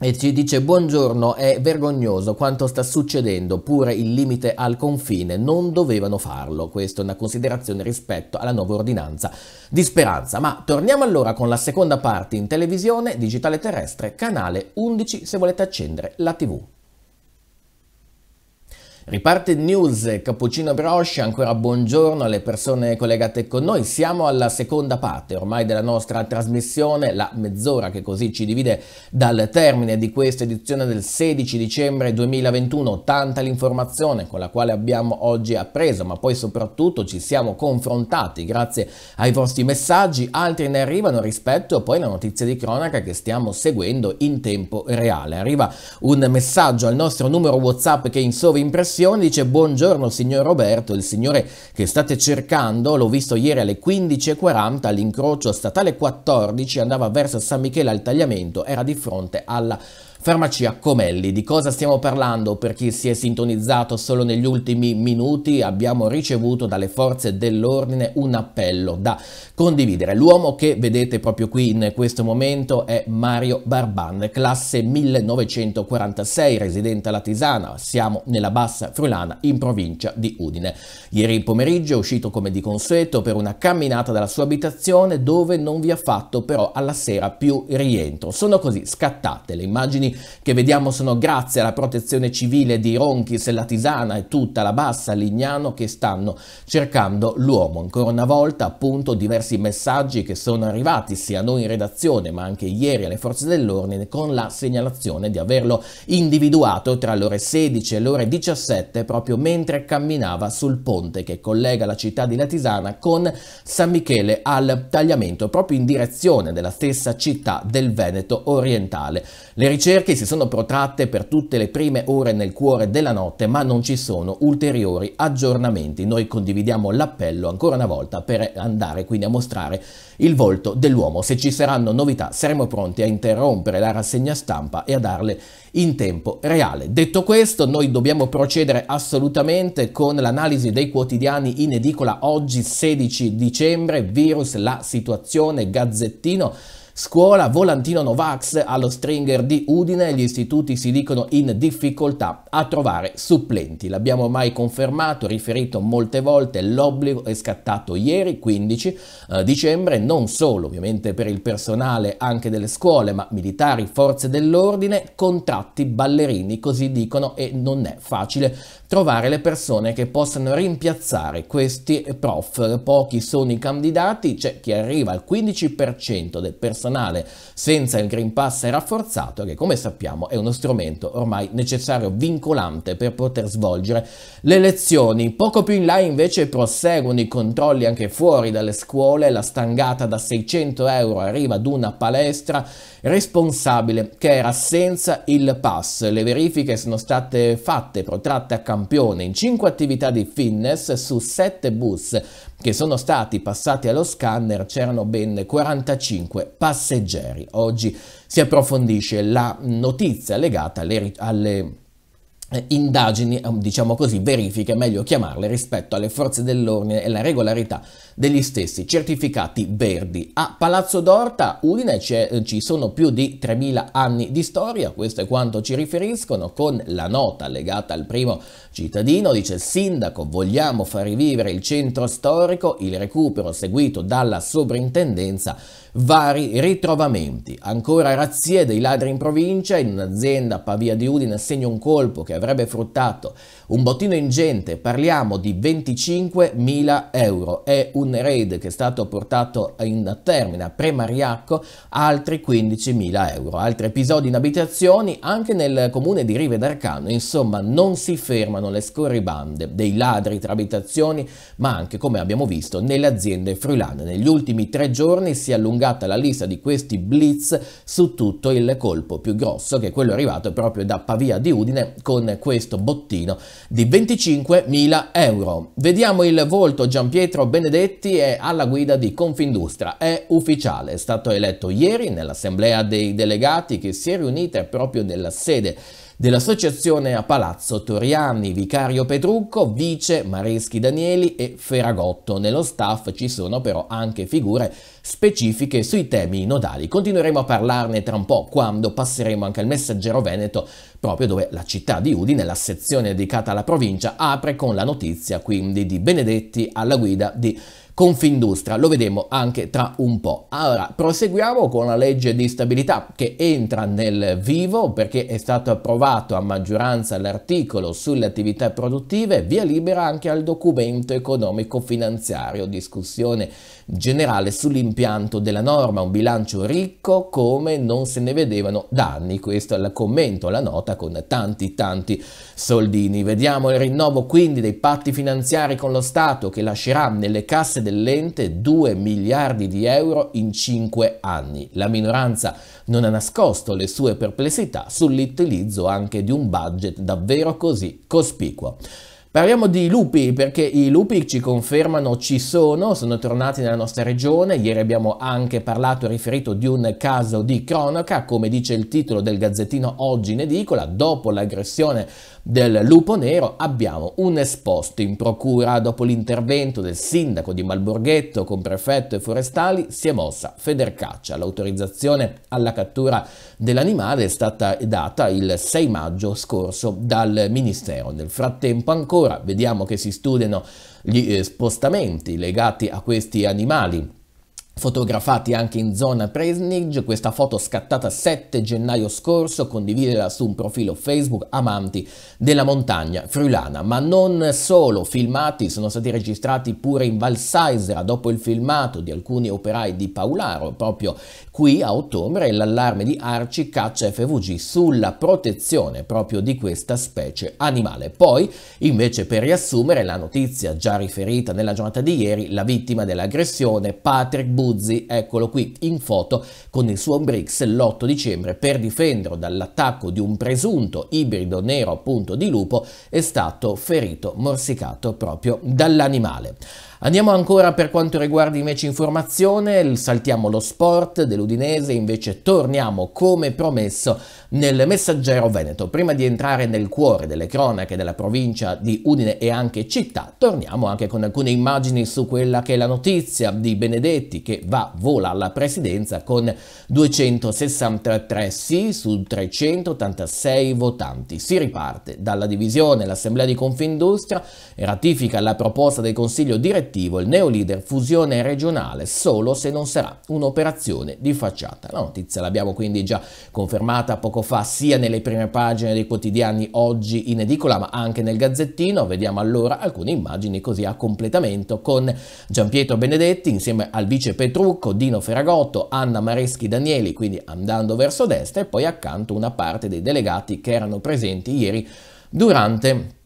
e ci dice buongiorno, è vergognoso quanto sta succedendo, pure il limite al confine, non dovevano farlo, questa è una considerazione rispetto alla nuova ordinanza di Speranza. Ma torniamo allora con la seconda parte in televisione, digitale terrestre, canale 11 se volete accendere la tv. Riparte News, Cappuccino Broscia, ancora buongiorno alle persone collegate con noi. Siamo alla seconda parte ormai della nostra trasmissione, la mezz'ora che così ci divide dal termine di questa edizione del 16 dicembre 2021. Tanta l'informazione con la quale abbiamo oggi appreso, ma poi soprattutto ci siamo confrontati grazie ai vostri messaggi. Altri ne arrivano rispetto poi alla notizia di cronaca che stiamo seguendo in tempo reale. Arriva un messaggio al nostro numero WhatsApp che in sovrimpressione versione dice buongiorno signor Roberto, il signore che state cercando, l'ho visto ieri alle 15.40 all'incrocio statale 14, andava verso San Michele al tagliamento, era di fronte alla Farmacia Comelli, di cosa stiamo parlando? Per chi si è sintonizzato solo negli ultimi minuti abbiamo ricevuto dalle forze dell'ordine un appello da condividere. L'uomo che vedete proprio qui in questo momento è Mario Barban, classe 1946, residente alla Tisana, siamo nella Bassa Friulana in provincia di Udine. Ieri pomeriggio è uscito come di consueto per una camminata dalla sua abitazione dove non vi ha fatto però alla sera più rientro. Sono così scattate le immagini che vediamo sono grazie alla protezione civile di Ronchis, la Tisana e tutta la bassa Lignano che stanno cercando l'uomo. Ancora una volta appunto diversi messaggi che sono arrivati sia a noi in redazione ma anche ieri alle forze dell'ordine con la segnalazione di averlo individuato tra le ore 16 e le ore 17 proprio mentre camminava sul ponte che collega la città di Latisana con San Michele al tagliamento proprio in direzione della stessa città del Veneto orientale. Le ricerche perché si sono protratte per tutte le prime ore nel cuore della notte, ma non ci sono ulteriori aggiornamenti. Noi condividiamo l'appello ancora una volta per andare quindi a mostrare il volto dell'uomo. Se ci saranno novità saremo pronti a interrompere la rassegna stampa e a darle in tempo reale. Detto questo, noi dobbiamo procedere assolutamente con l'analisi dei quotidiani in edicola oggi 16 dicembre, virus, la situazione, gazzettino. Scuola volantino Novax allo stringer di Udine, gli istituti si dicono in difficoltà a trovare supplenti. L'abbiamo mai confermato, riferito molte volte, l'obbligo è scattato ieri 15 eh, dicembre, non solo ovviamente per il personale anche delle scuole, ma militari, forze dell'ordine, contratti, ballerini, così dicono e non è facile trovare le persone che possano rimpiazzare questi prof. Pochi sono i candidati, c'è chi arriva al 15% del personale personale senza il Green Pass rafforzato, che come sappiamo è uno strumento ormai necessario, vincolante per poter svolgere le lezioni. Poco più in là invece proseguono i controlli anche fuori dalle scuole, la stangata da 600 euro arriva ad una palestra responsabile che era senza il pass. Le verifiche sono state fatte protratte a campione in 5 attività di fitness su 7 bus che sono stati passati allo scanner c'erano ben 45 passeggeri. Oggi si approfondisce la notizia legata alle, alle eh, indagini, diciamo così, verifiche, meglio chiamarle, rispetto alle forze dell'ordine e alla regolarità degli stessi certificati verdi. A Palazzo d'Orta, Udine, eh, ci sono più di 3.000 anni di storia, questo è quanto ci riferiscono, con la nota legata al primo cittadino, dice il sindaco, vogliamo far rivivere il centro storico, il recupero seguito dalla sovrintendenza, vari ritrovamenti. Ancora razzie dei ladri in provincia, in un'azienda Pavia di Udine segna un colpo che avrebbe fruttato un bottino ingente, parliamo di 25.000 euro, è un raid che è stato portato in termine a Premariacco altri 15.000 euro, altri episodi in abitazioni anche nel comune di Rive d'Arcano, insomma non si fermano le scorribande dei ladri tra abitazioni ma anche come abbiamo visto nelle aziende friulane, negli ultimi tre giorni si è allungata la lista di questi blitz su tutto il colpo più grosso che è quello arrivato proprio da Pavia di Udine con questo bottino di 25.000 euro. Vediamo il volto Gianpietro Benedetti è alla guida di Confindustria, è ufficiale, è stato eletto ieri nell'assemblea dei delegati che si è riunita proprio nella sede dell'associazione a Palazzo Toriani, Vicario Petrucco, Vice Mareschi Danieli e Ferragotto. Nello staff ci sono però anche figure specifiche sui temi nodali. Continueremo a parlarne tra un po' quando passeremo anche al messaggero Veneto proprio dove la città di Udine, la sezione dedicata alla provincia, apre con la notizia quindi di Benedetti alla guida di Confindustria, lo vedremo anche tra un po'. Allora, proseguiamo con la legge di stabilità che entra nel vivo perché è stato approvato a maggioranza l'articolo sulle attività produttive, via libera anche al documento economico-finanziario, discussione generale sull'impianto della norma, un bilancio ricco come non se ne vedevano da anni, questo è il commento alla nota con tanti tanti soldini. Vediamo il rinnovo quindi dei patti finanziari con lo Stato che lascerà nelle casse dell'ente 2 miliardi di euro in 5 anni. La minoranza non ha nascosto le sue perplessità sull'utilizzo anche di un budget davvero così cospicuo. Parliamo di lupi perché i lupi ci confermano ci sono, sono tornati nella nostra regione, ieri abbiamo anche parlato e riferito di un caso di cronaca, come dice il titolo del Gazzettino oggi in edicola, dopo l'aggressione del Lupo Nero abbiamo un esposto in procura dopo l'intervento del sindaco di Malborghetto con prefetto e forestali si è mossa Federcaccia. L'autorizzazione alla cattura dell'animale è stata data il 6 maggio scorso dal Ministero. Nel frattempo ancora vediamo che si studiano gli eh, spostamenti legati a questi animali fotografati anche in zona Presnij, questa foto scattata 7 gennaio scorso, condividela su un profilo Facebook amanti della montagna friulana. Ma non solo, filmati sono stati registrati pure in Val Saisera dopo il filmato di alcuni operai di Paularo, proprio qui a ottobre l'allarme di Arci caccia FVG sulla protezione proprio di questa specie animale. Poi, invece per riassumere la notizia già riferita nella giornata di ieri, la vittima dell'aggressione Patrick Bull Buzzi, eccolo qui in foto con il suo Brix l'8 dicembre per difenderlo dall'attacco di un presunto ibrido nero appunto di lupo è stato ferito, morsicato proprio dall'animale. Andiamo ancora per quanto riguarda invece informazione, saltiamo lo sport dell'Udinese, invece torniamo come promesso nel messaggero Veneto. Prima di entrare nel cuore delle cronache della provincia di Udine e anche città, torniamo anche con alcune immagini su quella che è la notizia di Benedetti che va vola alla presidenza con 263 sì su 386 votanti. Si riparte dalla divisione, l'assemblea di Confindustria ratifica la proposta del consiglio direttivo obiettivo, il neolider fusione regionale, solo se non sarà un'operazione di facciata. La notizia l'abbiamo quindi già confermata poco fa sia nelle prime pagine dei quotidiani oggi in edicola ma anche nel Gazzettino. Vediamo allora alcune immagini così a completamento con Giampietro Benedetti insieme al vice Petrucco, Dino Ferragotto, Anna Mareschi Danieli, quindi andando verso destra e poi accanto una parte dei delegati che erano presenti ieri durante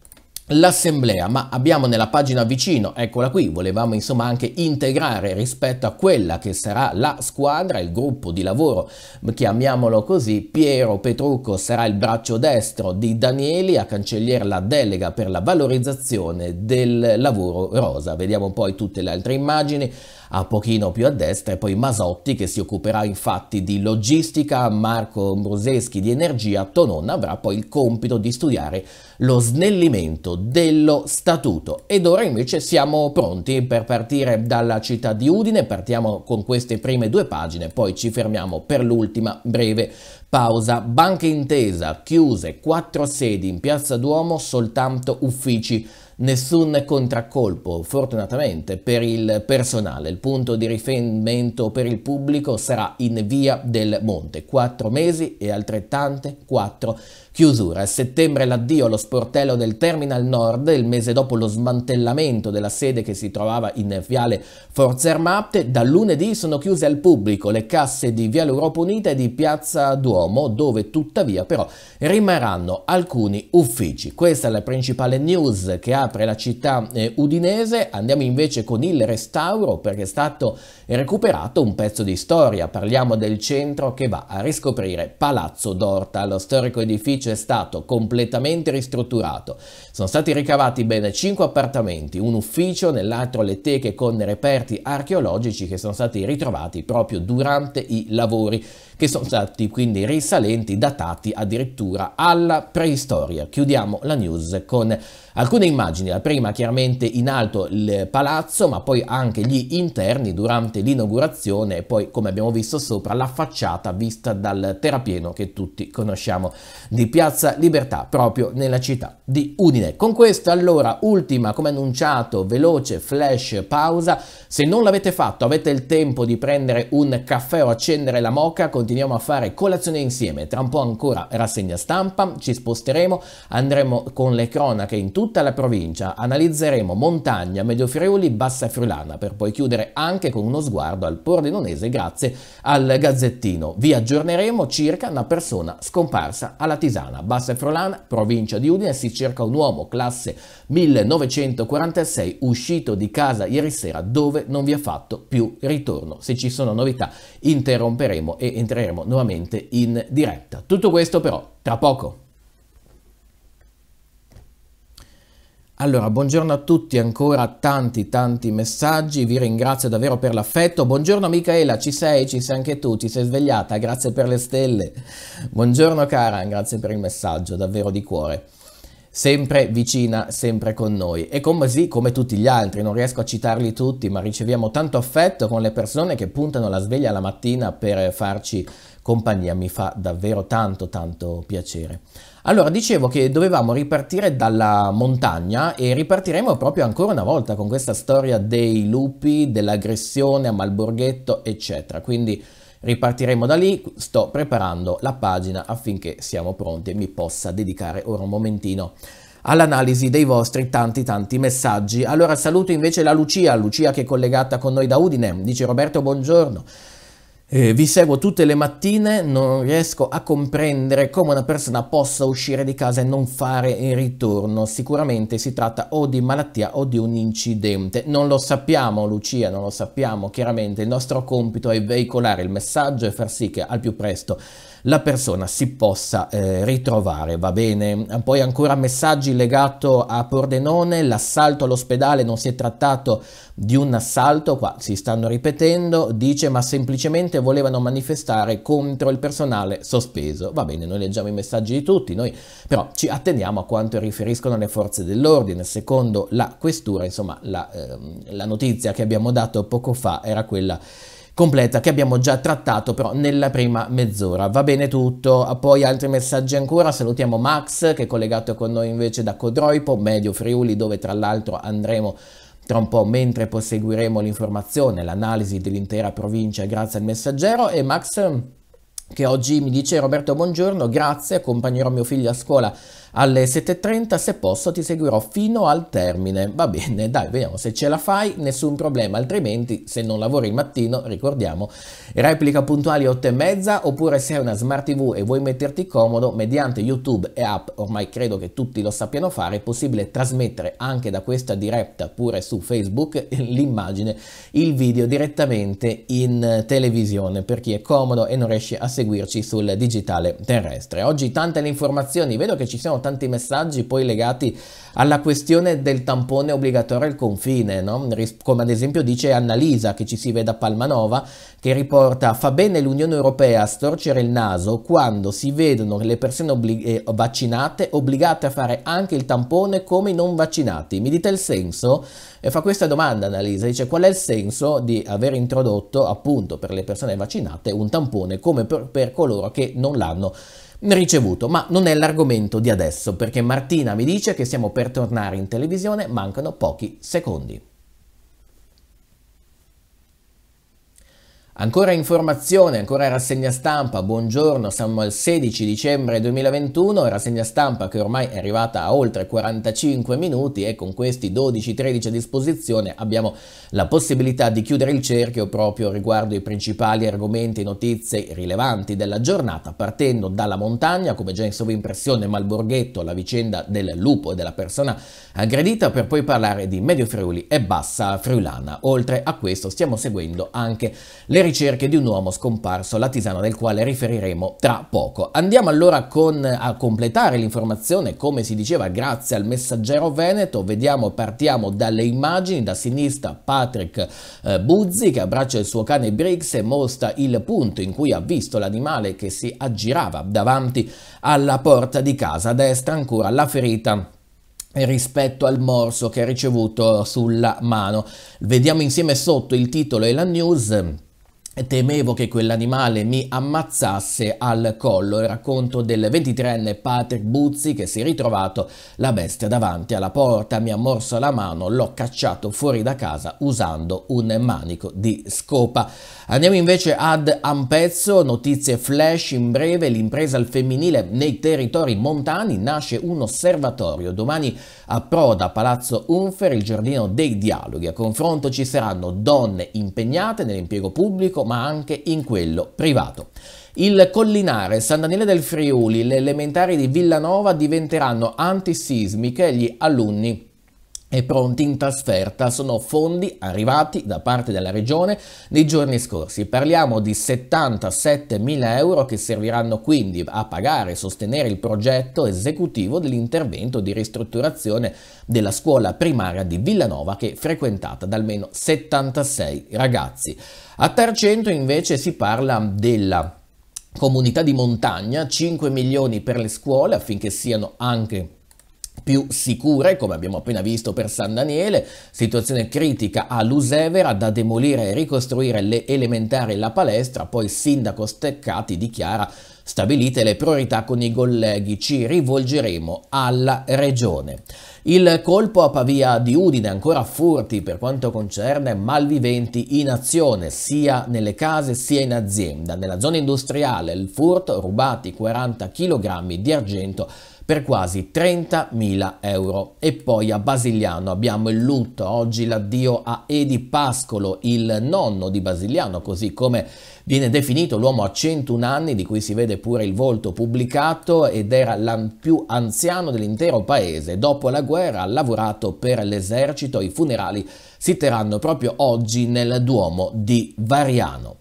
l'assemblea, ma abbiamo nella pagina vicino, eccola qui, volevamo insomma anche integrare rispetto a quella che sarà la squadra, il gruppo di lavoro, chiamiamolo così, Piero Petrucco sarà il braccio destro di Danieli a cancelliere la delega per la valorizzazione del lavoro rosa. Vediamo poi tutte le altre immagini un pochino più a destra e poi Masotti che si occuperà infatti di logistica, Marco Bruseschi di energia, Tonon avrà poi il compito di studiare lo snellimento dello statuto. Ed ora invece siamo pronti per partire dalla città di Udine, partiamo con queste prime due pagine, poi ci fermiamo per l'ultima breve pausa. Banca Intesa chiuse quattro sedi in Piazza Duomo, soltanto uffici nessun contraccolpo, fortunatamente, per il personale. Il punto di riferimento per il pubblico sarà in via del Monte, 4 mesi e altrettante 4 Chiusura. A settembre l'addio allo sportello del Terminal Nord, il mese dopo lo smantellamento della sede che si trovava in Viale Forze Armate, da lunedì sono chiuse al pubblico le casse di Viale Europa Unita e di Piazza Duomo, dove tuttavia però rimarranno alcuni uffici. Questa è la principale news che apre la città eh, udinese. Andiamo invece con il restauro perché è stato recuperato un pezzo di storia. Parliamo del centro che va a riscoprire Palazzo d'Orta, lo storico edificio edificio è stato completamente ristrutturato. Sono stati ricavati ben 5 appartamenti, un ufficio, nell'altro le teche con reperti archeologici che sono stati ritrovati proprio durante i lavori che sono stati quindi risalenti, datati addirittura alla preistoria. Chiudiamo la news con alcune immagini, la prima chiaramente in alto il palazzo, ma poi anche gli interni durante l'inaugurazione e poi come abbiamo visto sopra la facciata vista dal terrapieno che tutti conosciamo di Piazza Libertà proprio nella città di Udine. Con questo allora ultima come annunciato veloce flash pausa, se non l'avete fatto avete il tempo di prendere un caffè o accendere la moca, continuate continuiamo a fare colazione insieme, tra un po' ancora rassegna stampa, ci sposteremo, andremo con le cronache in tutta la provincia, analizzeremo Montagna, Medio Friuli, Bassa Friulana, per poi chiudere anche con uno sguardo al Pordenonese grazie al Gazzettino. Vi aggiorneremo circa una persona scomparsa alla Tisana, Bassa Friulana, provincia di Udine, si cerca un uomo classe 1946 uscito di casa ieri sera dove non vi ha fatto più ritorno. Se ci sono novità interromperemo e entreremo entreremo nuovamente in diretta. Tutto questo però tra poco. Allora, buongiorno a tutti, ancora tanti tanti messaggi, vi ringrazio davvero per l'affetto. Buongiorno Michaela, ci sei, ci sei anche tu, ti sei svegliata, grazie per le stelle. Buongiorno Cara, grazie per il messaggio, davvero di cuore sempre vicina, sempre con noi. E così come tutti gli altri, non riesco a citarli tutti, ma riceviamo tanto affetto con le persone che puntano la sveglia la mattina per farci compagnia, mi fa davvero tanto tanto piacere. Allora, dicevo che dovevamo ripartire dalla montagna e ripartiremo proprio ancora una volta con questa storia dei lupi, dell'aggressione a Malborghetto, eccetera. Quindi Ripartiremo da lì, sto preparando la pagina affinché siamo pronti e mi possa dedicare ora un momentino all'analisi dei vostri tanti tanti messaggi. Allora saluto invece la Lucia, Lucia che è collegata con noi da Udine, dice Roberto buongiorno. Eh, vi seguo tutte le mattine, non riesco a comprendere come una persona possa uscire di casa e non fare il ritorno. Sicuramente si tratta o di malattia o di un incidente. Non lo sappiamo, Lucia, non lo sappiamo. Chiaramente il nostro compito è veicolare il messaggio e far sì che al più presto la persona si possa eh, ritrovare, va bene? Poi ancora messaggi legato a Pordenone, l'assalto all'ospedale non si è trattato di un assalto, qua si stanno ripetendo, dice ma semplicemente volevano manifestare contro il personale sospeso. Va bene, noi leggiamo i messaggi di tutti, noi però ci atteniamo a quanto riferiscono le forze dell'ordine. Secondo la questura, insomma, la, eh, la notizia che abbiamo dato poco fa era quella completa che abbiamo già trattato però nella prima mezz'ora. Va bene tutto, ah, poi altri messaggi ancora, salutiamo Max che è collegato con noi invece da Codroipo, Medio Friuli dove tra l'altro andremo tra un po' mentre proseguiremo l'informazione, l'analisi dell'intera provincia grazie al messaggero e Max che oggi mi dice Roberto buongiorno, grazie, accompagnerò mio figlio a scuola alle 7.30 se posso ti seguirò fino al termine. Va bene, dai, vediamo se ce la fai, nessun problema, altrimenti se non lavori il mattino, ricordiamo, replica puntuali 8.30 oppure se hai una smart tv e vuoi metterti comodo, mediante YouTube e app, ormai credo che tutti lo sappiano fare, è possibile trasmettere anche da questa diretta pure su Facebook l'immagine, il video direttamente in televisione per chi è comodo e non riesce a seguirci sul digitale terrestre. Oggi tante le informazioni, vedo che ci siamo tanti messaggi poi legati alla questione del tampone obbligatorio al confine, no? come ad esempio dice Annalisa che ci si vede a Palmanova, che riporta fa bene l'Unione Europea a storcere il naso quando si vedono le persone obblig eh, vaccinate obbligate a fare anche il tampone come i non vaccinati. Mi dite il senso? E fa questa domanda Annalisa, dice qual è il senso di aver introdotto appunto per le persone vaccinate un tampone come per, per coloro che non l'hanno ricevuto, ma non è l'argomento di adesso perché Martina mi dice che siamo per tornare in televisione, mancano pochi secondi. Ancora informazione, ancora rassegna stampa, buongiorno, siamo al 16 dicembre 2021, rassegna stampa che ormai è arrivata a oltre 45 minuti e con questi 12-13 a disposizione abbiamo la possibilità di chiudere il cerchio proprio riguardo i principali argomenti e notizie rilevanti della giornata, partendo dalla montagna, come già in sovimpressione Malborghetto, la vicenda del lupo e della persona aggredita, per poi parlare di Medio Friuli e Bassa Friulana. Oltre a questo stiamo seguendo anche le ricerche di un uomo scomparso, la tisana del quale riferiremo tra poco. Andiamo allora con, a completare l'informazione, come si diceva, grazie al messaggero Veneto. Vediamo, partiamo dalle immagini, da sinistra Patrick eh, Buzzi che abbraccia il suo cane Briggs e mostra il punto in cui ha visto l'animale che si aggirava davanti alla porta di casa. A destra ancora la ferita rispetto al morso che ha ricevuto sulla mano. Vediamo insieme sotto il titolo e la news Temevo che quell'animale mi ammazzasse al collo, il racconto del 23enne Patrick Buzzi che si è ritrovato la bestia davanti alla porta, mi ha morso la mano, l'ho cacciato fuori da casa usando un manico di scopa. Andiamo invece ad Ampezzo, notizie flash in breve, l'impresa al femminile nei territori montani, nasce un osservatorio, domani a Proda, Palazzo Unfer, il giardino dei dialoghi, a confronto ci saranno donne impegnate nell'impiego pubblico, ma anche in quello privato. Il Collinare, San Daniele del Friuli, le elementari di Villanova diventeranno antisismiche e gli alunni e pronti in trasferta sono fondi arrivati da parte della regione nei giorni scorsi. Parliamo di 77 mila euro che serviranno quindi a pagare e sostenere il progetto esecutivo dell'intervento di ristrutturazione della scuola primaria di Villanova che è frequentata da almeno 76 ragazzi. A Tarcento invece si parla della comunità di montagna, 5 milioni per le scuole affinché siano anche più sicure, come abbiamo appena visto per San Daniele, situazione critica a Lusevera, da demolire e ricostruire le elementari e la palestra, poi il sindaco Steccati dichiara Stabilite le priorità con i colleghi, ci rivolgeremo alla regione. Il colpo a Pavia di Udine, ancora furti per quanto concerne malviventi in azione, sia nelle case sia in azienda. Nella zona industriale il furto, rubati 40 kg di argento per quasi 30.000 euro. E poi a Basiliano abbiamo il lutto, oggi l'addio a Edi Pascolo, il nonno di Basiliano, così come viene definito l'uomo a 101 anni, di cui si vede pure il volto pubblicato, ed era il più anziano dell'intero paese. Dopo la guerra ha lavorato per l'esercito, i funerali si terranno proprio oggi nel Duomo di Variano.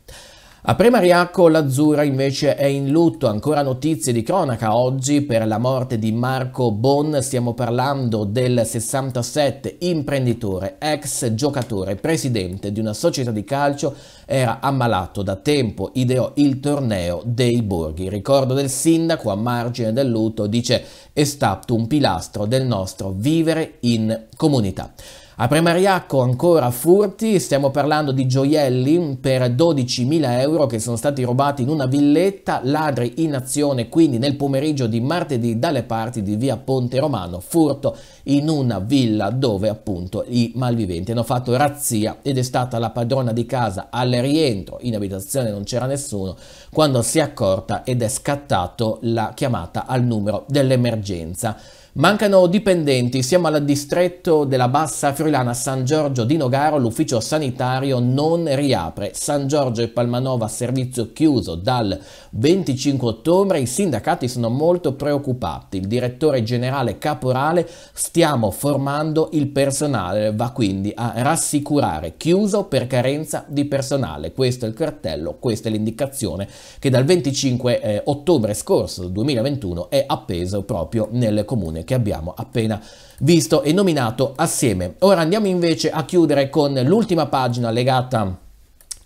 A Premariacco l'Azzurra invece è in lutto, ancora notizie di cronaca oggi per la morte di Marco Bon, stiamo parlando del 67 imprenditore, ex giocatore, presidente di una società di calcio, era ammalato da tempo, ideò il torneo dei borghi. Ricordo del sindaco a margine del lutto dice è stato un pilastro del nostro vivere in comunità. A Premariacco ancora furti, stiamo parlando di gioielli per 12.000 euro che sono stati rubati in una villetta, ladri in azione quindi nel pomeriggio di martedì dalle parti di via Ponte Romano, furto in una villa dove appunto i malviventi hanno fatto razzia ed è stata la padrona di casa al rientro, in abitazione non c'era nessuno, quando si è accorta ed è scattato la chiamata al numero dell'emergenza. Mancano dipendenti, siamo al distretto della Bassa Friulana, San Giorgio di Nogaro, l'ufficio sanitario non riapre. San Giorgio e Palmanova servizio chiuso dal 25 ottobre, i sindacati sono molto preoccupati. Il direttore generale Caporale stiamo formando il personale, va quindi a rassicurare, chiuso per carenza di personale. Questo è il cartello, questa è l'indicazione che dal 25 eh, ottobre scorso 2021 è appeso proprio nel comune che abbiamo appena visto e nominato assieme. Ora andiamo invece a chiudere con l'ultima pagina legata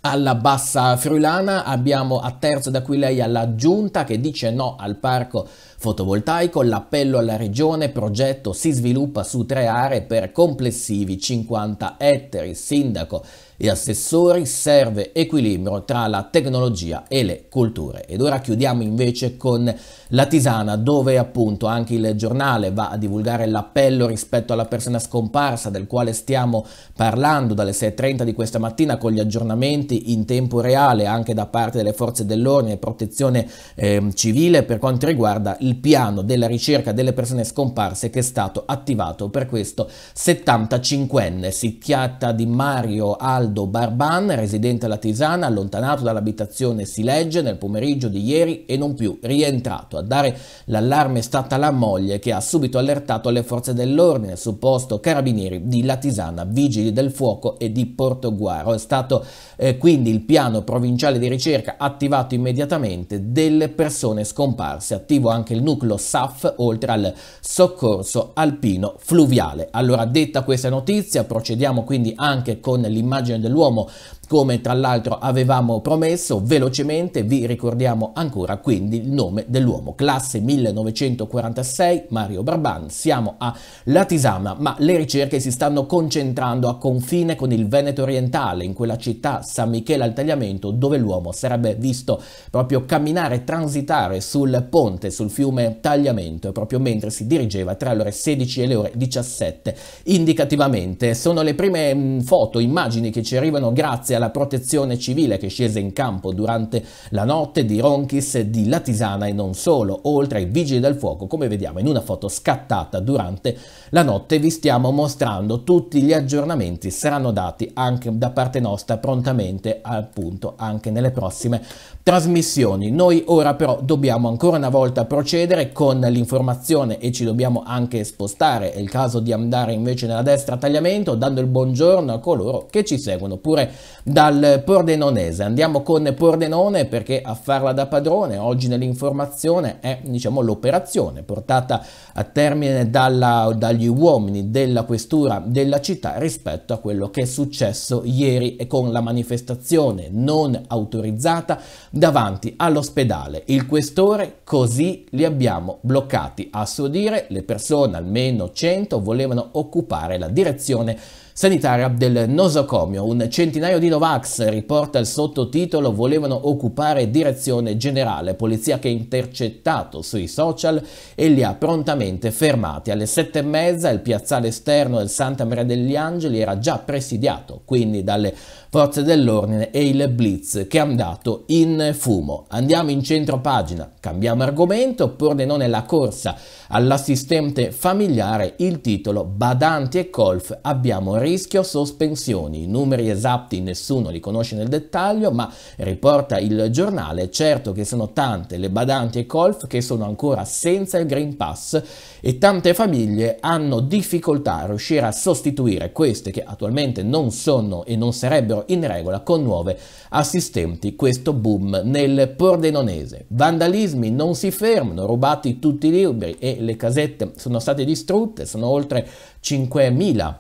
alla bassa friulana, abbiamo a terzo da qui lei alla giunta che dice no al parco fotovoltaico, l'appello alla regione, progetto si sviluppa su tre aree per complessivi 50 ettari. Sindaco e assessori serve equilibrio tra la tecnologia e le culture. Ed ora chiudiamo invece con la Tisana dove appunto anche il giornale va a divulgare l'appello rispetto alla persona scomparsa del quale stiamo parlando dalle 6.30 di questa mattina con gli aggiornamenti in tempo reale anche da parte delle forze dell'ordine e protezione eh, civile per quanto riguarda il il piano della ricerca delle persone scomparse che è stato attivato per questo 75enne. Si tratta di Mario Aldo Barban, residente alla Tisana, allontanato dall'abitazione si legge nel pomeriggio di ieri e non più rientrato. A dare l'allarme è stata la moglie che ha subito allertato le forze dell'ordine supposto carabinieri di Latisana, vigili del fuoco e di Portoguaro. È stato eh, quindi il piano provinciale di ricerca attivato immediatamente delle persone scomparse. Attivo anche il nucleo SAF oltre al soccorso alpino fluviale. Allora detta questa notizia procediamo quindi anche con l'immagine dell'uomo come tra l'altro avevamo promesso, velocemente vi ricordiamo ancora quindi il nome dell'uomo, classe 1946 Mario Barban, siamo a Latisana, ma le ricerche si stanno concentrando a confine con il Veneto orientale, in quella città San Michele al Tagliamento, dove l'uomo sarebbe visto proprio camminare, transitare sul ponte, sul fiume Tagliamento, proprio mentre si dirigeva tra le ore 16 e le ore 17, indicativamente. Sono le prime foto, immagini che ci arrivano grazie alla la protezione civile che scese in campo durante la notte di Ronchis e di Latisana e non solo, oltre ai vigili del fuoco come vediamo in una foto scattata durante la notte vi stiamo mostrando tutti gli aggiornamenti saranno dati anche da parte nostra prontamente appunto anche nelle prossime trasmissioni. Noi ora però dobbiamo ancora una volta procedere con l'informazione e ci dobbiamo anche spostare. È il caso di andare invece nella destra a tagliamento dando il buongiorno a coloro che ci seguono pure dal Pordenonese. Andiamo con Pordenone perché a farla da padrone oggi nell'informazione è diciamo l'operazione portata a termine dalla, dagli uomini della questura della città rispetto a quello che è successo ieri con la manifestazione non autorizzata davanti all'ospedale. Il questore così li abbiamo bloccati. A suo dire le persone, almeno 100, volevano occupare la direzione sanitaria del nosocomio. Un centinaio di Novax, riporta il sottotitolo, volevano occupare direzione generale, polizia che ha intercettato sui social e li ha prontamente fermati. Alle sette e mezza il piazzale esterno del Santa Maria degli Angeli era già presidiato, quindi dalle forze dell'ordine e il blitz che è andato in fumo. Andiamo in centro pagina, cambiamo argomento, Pordenone la corsa all'assistente familiare, il titolo Badanti e Colf abbiamo rischio sospensioni, i numeri esatti nessuno li conosce nel dettaglio ma riporta il giornale, certo che sono tante le badanti e Colf che sono ancora senza il Green Pass e tante famiglie hanno difficoltà a riuscire a sostituire queste che attualmente non sono e non sarebbero in regola con nuove assistenti questo boom nel Pordenonese. Vandalismi non si fermano, rubati tutti i libri e le casette sono state distrutte, sono oltre 5.000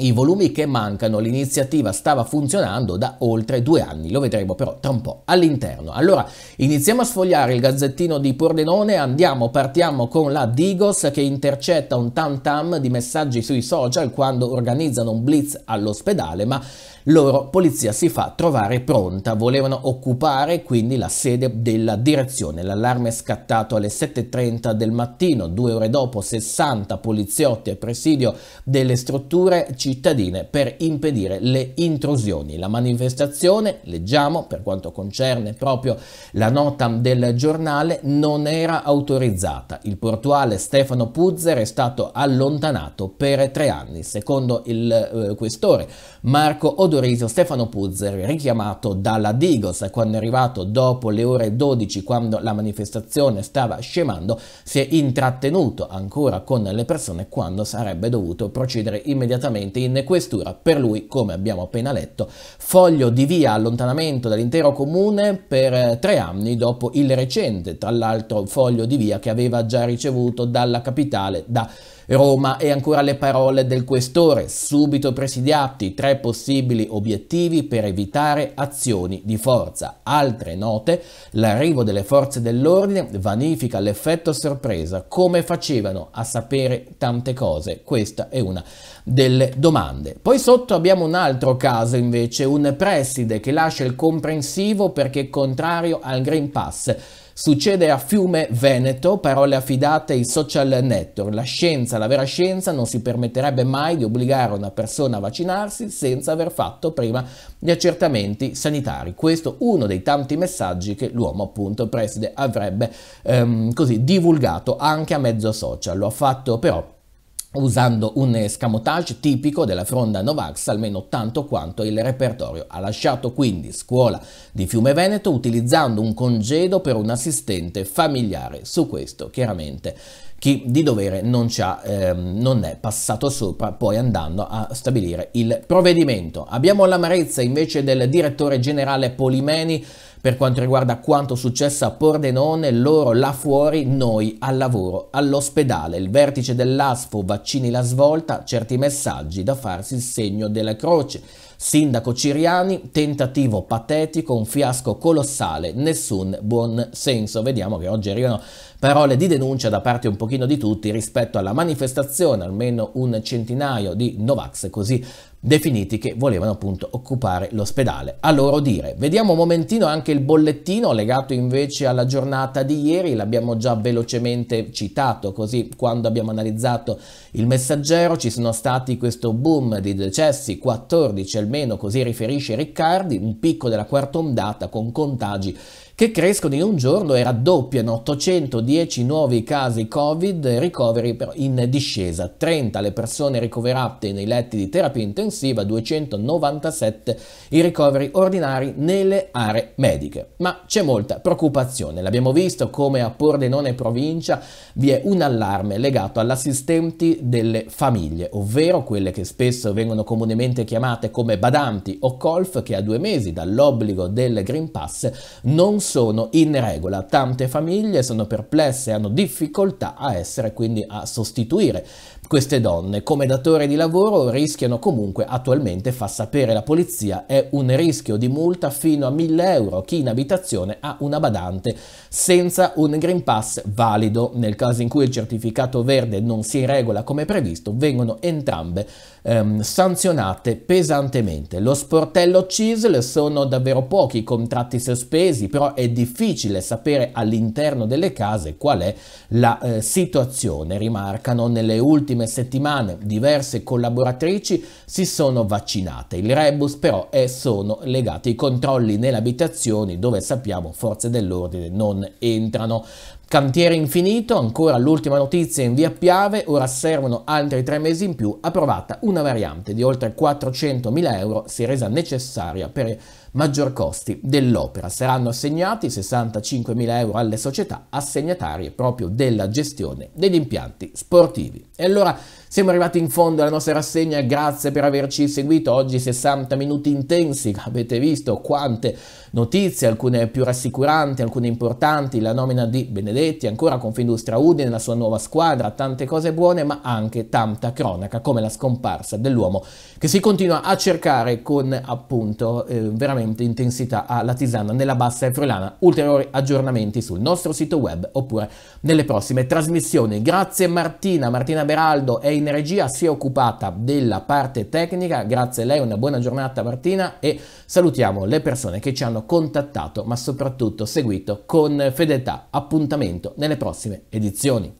i volumi che mancano, l'iniziativa stava funzionando da oltre due anni, lo vedremo però tra un po' all'interno. Allora iniziamo a sfogliare il gazzettino di Pordenone, andiamo, partiamo con la Digos che intercetta un tam tam di messaggi sui social quando organizzano un blitz all'ospedale, ma loro polizia si fa trovare pronta, volevano occupare quindi la sede della direzione. L'allarme è scattato alle 7.30 del mattino, due ore dopo 60 poliziotti a presidio delle strutture cittadine per impedire le intrusioni. La manifestazione, leggiamo per quanto concerne proprio la nota del giornale, non era autorizzata. Il portuale Stefano Puzzer è stato allontanato per tre anni. Secondo il eh, questore Marco Odorisio Stefano Puzzer, richiamato dalla Digos. Quando è arrivato dopo le ore 12, quando la manifestazione stava scemando, si è intrattenuto ancora con le persone quando sarebbe dovuto procedere immediatamente in questura. Per lui, come abbiamo appena letto, foglio di via allontanamento dall'intero comune per eh, tre anni dopo il recente, tra l'altro, foglio di via che aveva già ricevuto dalla capitale da Roma e ancora le parole del questore, subito presidiati tre possibili obiettivi per evitare azioni di forza. Altre note, l'arrivo delle forze dell'ordine vanifica l'effetto sorpresa, come facevano a sapere tante cose? Questa è una delle domande. Poi sotto abbiamo un altro caso invece, un preside che lascia il comprensivo perché è contrario al Green Pass Succede a Fiume Veneto, parole affidate ai social network. La scienza, la vera scienza, non si permetterebbe mai di obbligare una persona a vaccinarsi senza aver fatto prima gli accertamenti sanitari. Questo uno dei tanti messaggi che l'uomo appunto preside avrebbe ehm, così divulgato anche a mezzo social. Lo ha fatto però usando un escamotage tipico della fronda Novax almeno tanto quanto il repertorio. Ha lasciato quindi scuola di Fiume Veneto utilizzando un congedo per un assistente familiare. Su questo chiaramente chi di dovere non, ehm, non, è passato sopra, poi andando a stabilire il provvedimento. Abbiamo l'amarezza invece del direttore generale Polimeni per quanto riguarda quanto successo a Pordenone, loro là fuori, noi al lavoro, all'ospedale. Il vertice dell'ASFO, vaccini la svolta, certi messaggi da farsi il segno della croce. Sindaco Ciriani, tentativo patetico, un fiasco colossale, nessun buon senso. Vediamo che oggi arrivano parole di denuncia da parte un pochino di tutti rispetto alla manifestazione, almeno un centinaio di Novax, così definiti che volevano appunto occupare l'ospedale. A loro dire, vediamo un momentino anche il bollettino legato invece alla giornata di ieri, l'abbiamo già velocemente citato così quando abbiamo analizzato il messaggero ci sono stati questo boom di decessi, 14 almeno così riferisce Riccardi, un picco della quarta ondata con contagi che crescono in un giorno e raddoppiano 810 nuovi casi Covid, ricoveri in discesa, 30 le persone ricoverate nei letti di terapia intensiva, 297 i ricoveri ordinari nelle aree mediche. Ma c'è molta preoccupazione, l'abbiamo visto come a Pordenone provincia vi è un allarme legato all'assistenti delle famiglie, ovvero quelle che spesso vengono comunemente chiamate come badanti o colf che a due mesi dall'obbligo del Green Pass non sono sono in regola. Tante famiglie sono perplesse e hanno difficoltà a essere quindi a sostituire queste donne. Come datore di lavoro rischiano comunque attualmente, fa sapere la polizia, è un rischio di multa fino a 1000 euro chi in abitazione ha una badante senza un Green Pass valido. Nel caso in cui il certificato verde non si regola come previsto, vengono entrambe ehm, sanzionate pesantemente. Lo sportello CISL sono davvero pochi i contratti sospesi, però è difficile sapere all'interno delle case qual è la eh, situazione. Rimarcano nelle ultime settimane diverse collaboratrici si sono vaccinate. Il rebus però è, sono legati ai controlli nelle abitazioni dove sappiamo forze dell'ordine non entrano. Cantiere infinito, ancora l'ultima notizia in via Piave, ora servono altri tre mesi in più, approvata una variante di oltre 400.000 euro, si è resa necessaria per maggior costi dell'opera. Saranno assegnati 65.000 euro alle società assegnatarie proprio della gestione degli impianti sportivi. E allora siamo arrivati in fondo alla nostra rassegna, grazie per averci seguito. Oggi 60 minuti intensi, avete visto quante notizie, alcune più rassicuranti, alcune importanti, la nomina di Benedetti, ancora Confindustria Udine, la sua nuova squadra, tante cose buone, ma anche tanta cronaca come la scomparsa dell'uomo che si continua a cercare con appunto eh, veramente intensità alla Tisana nella bassa e friulana. Ulteriori aggiornamenti sul nostro sito web oppure nelle prossime trasmissioni. Grazie Martina, Martina Beraldo e in regia si è occupata della parte tecnica. Grazie a lei, una buona giornata Martina e salutiamo le persone che ci hanno contattato ma soprattutto seguito con fedeltà. Appuntamento nelle prossime edizioni.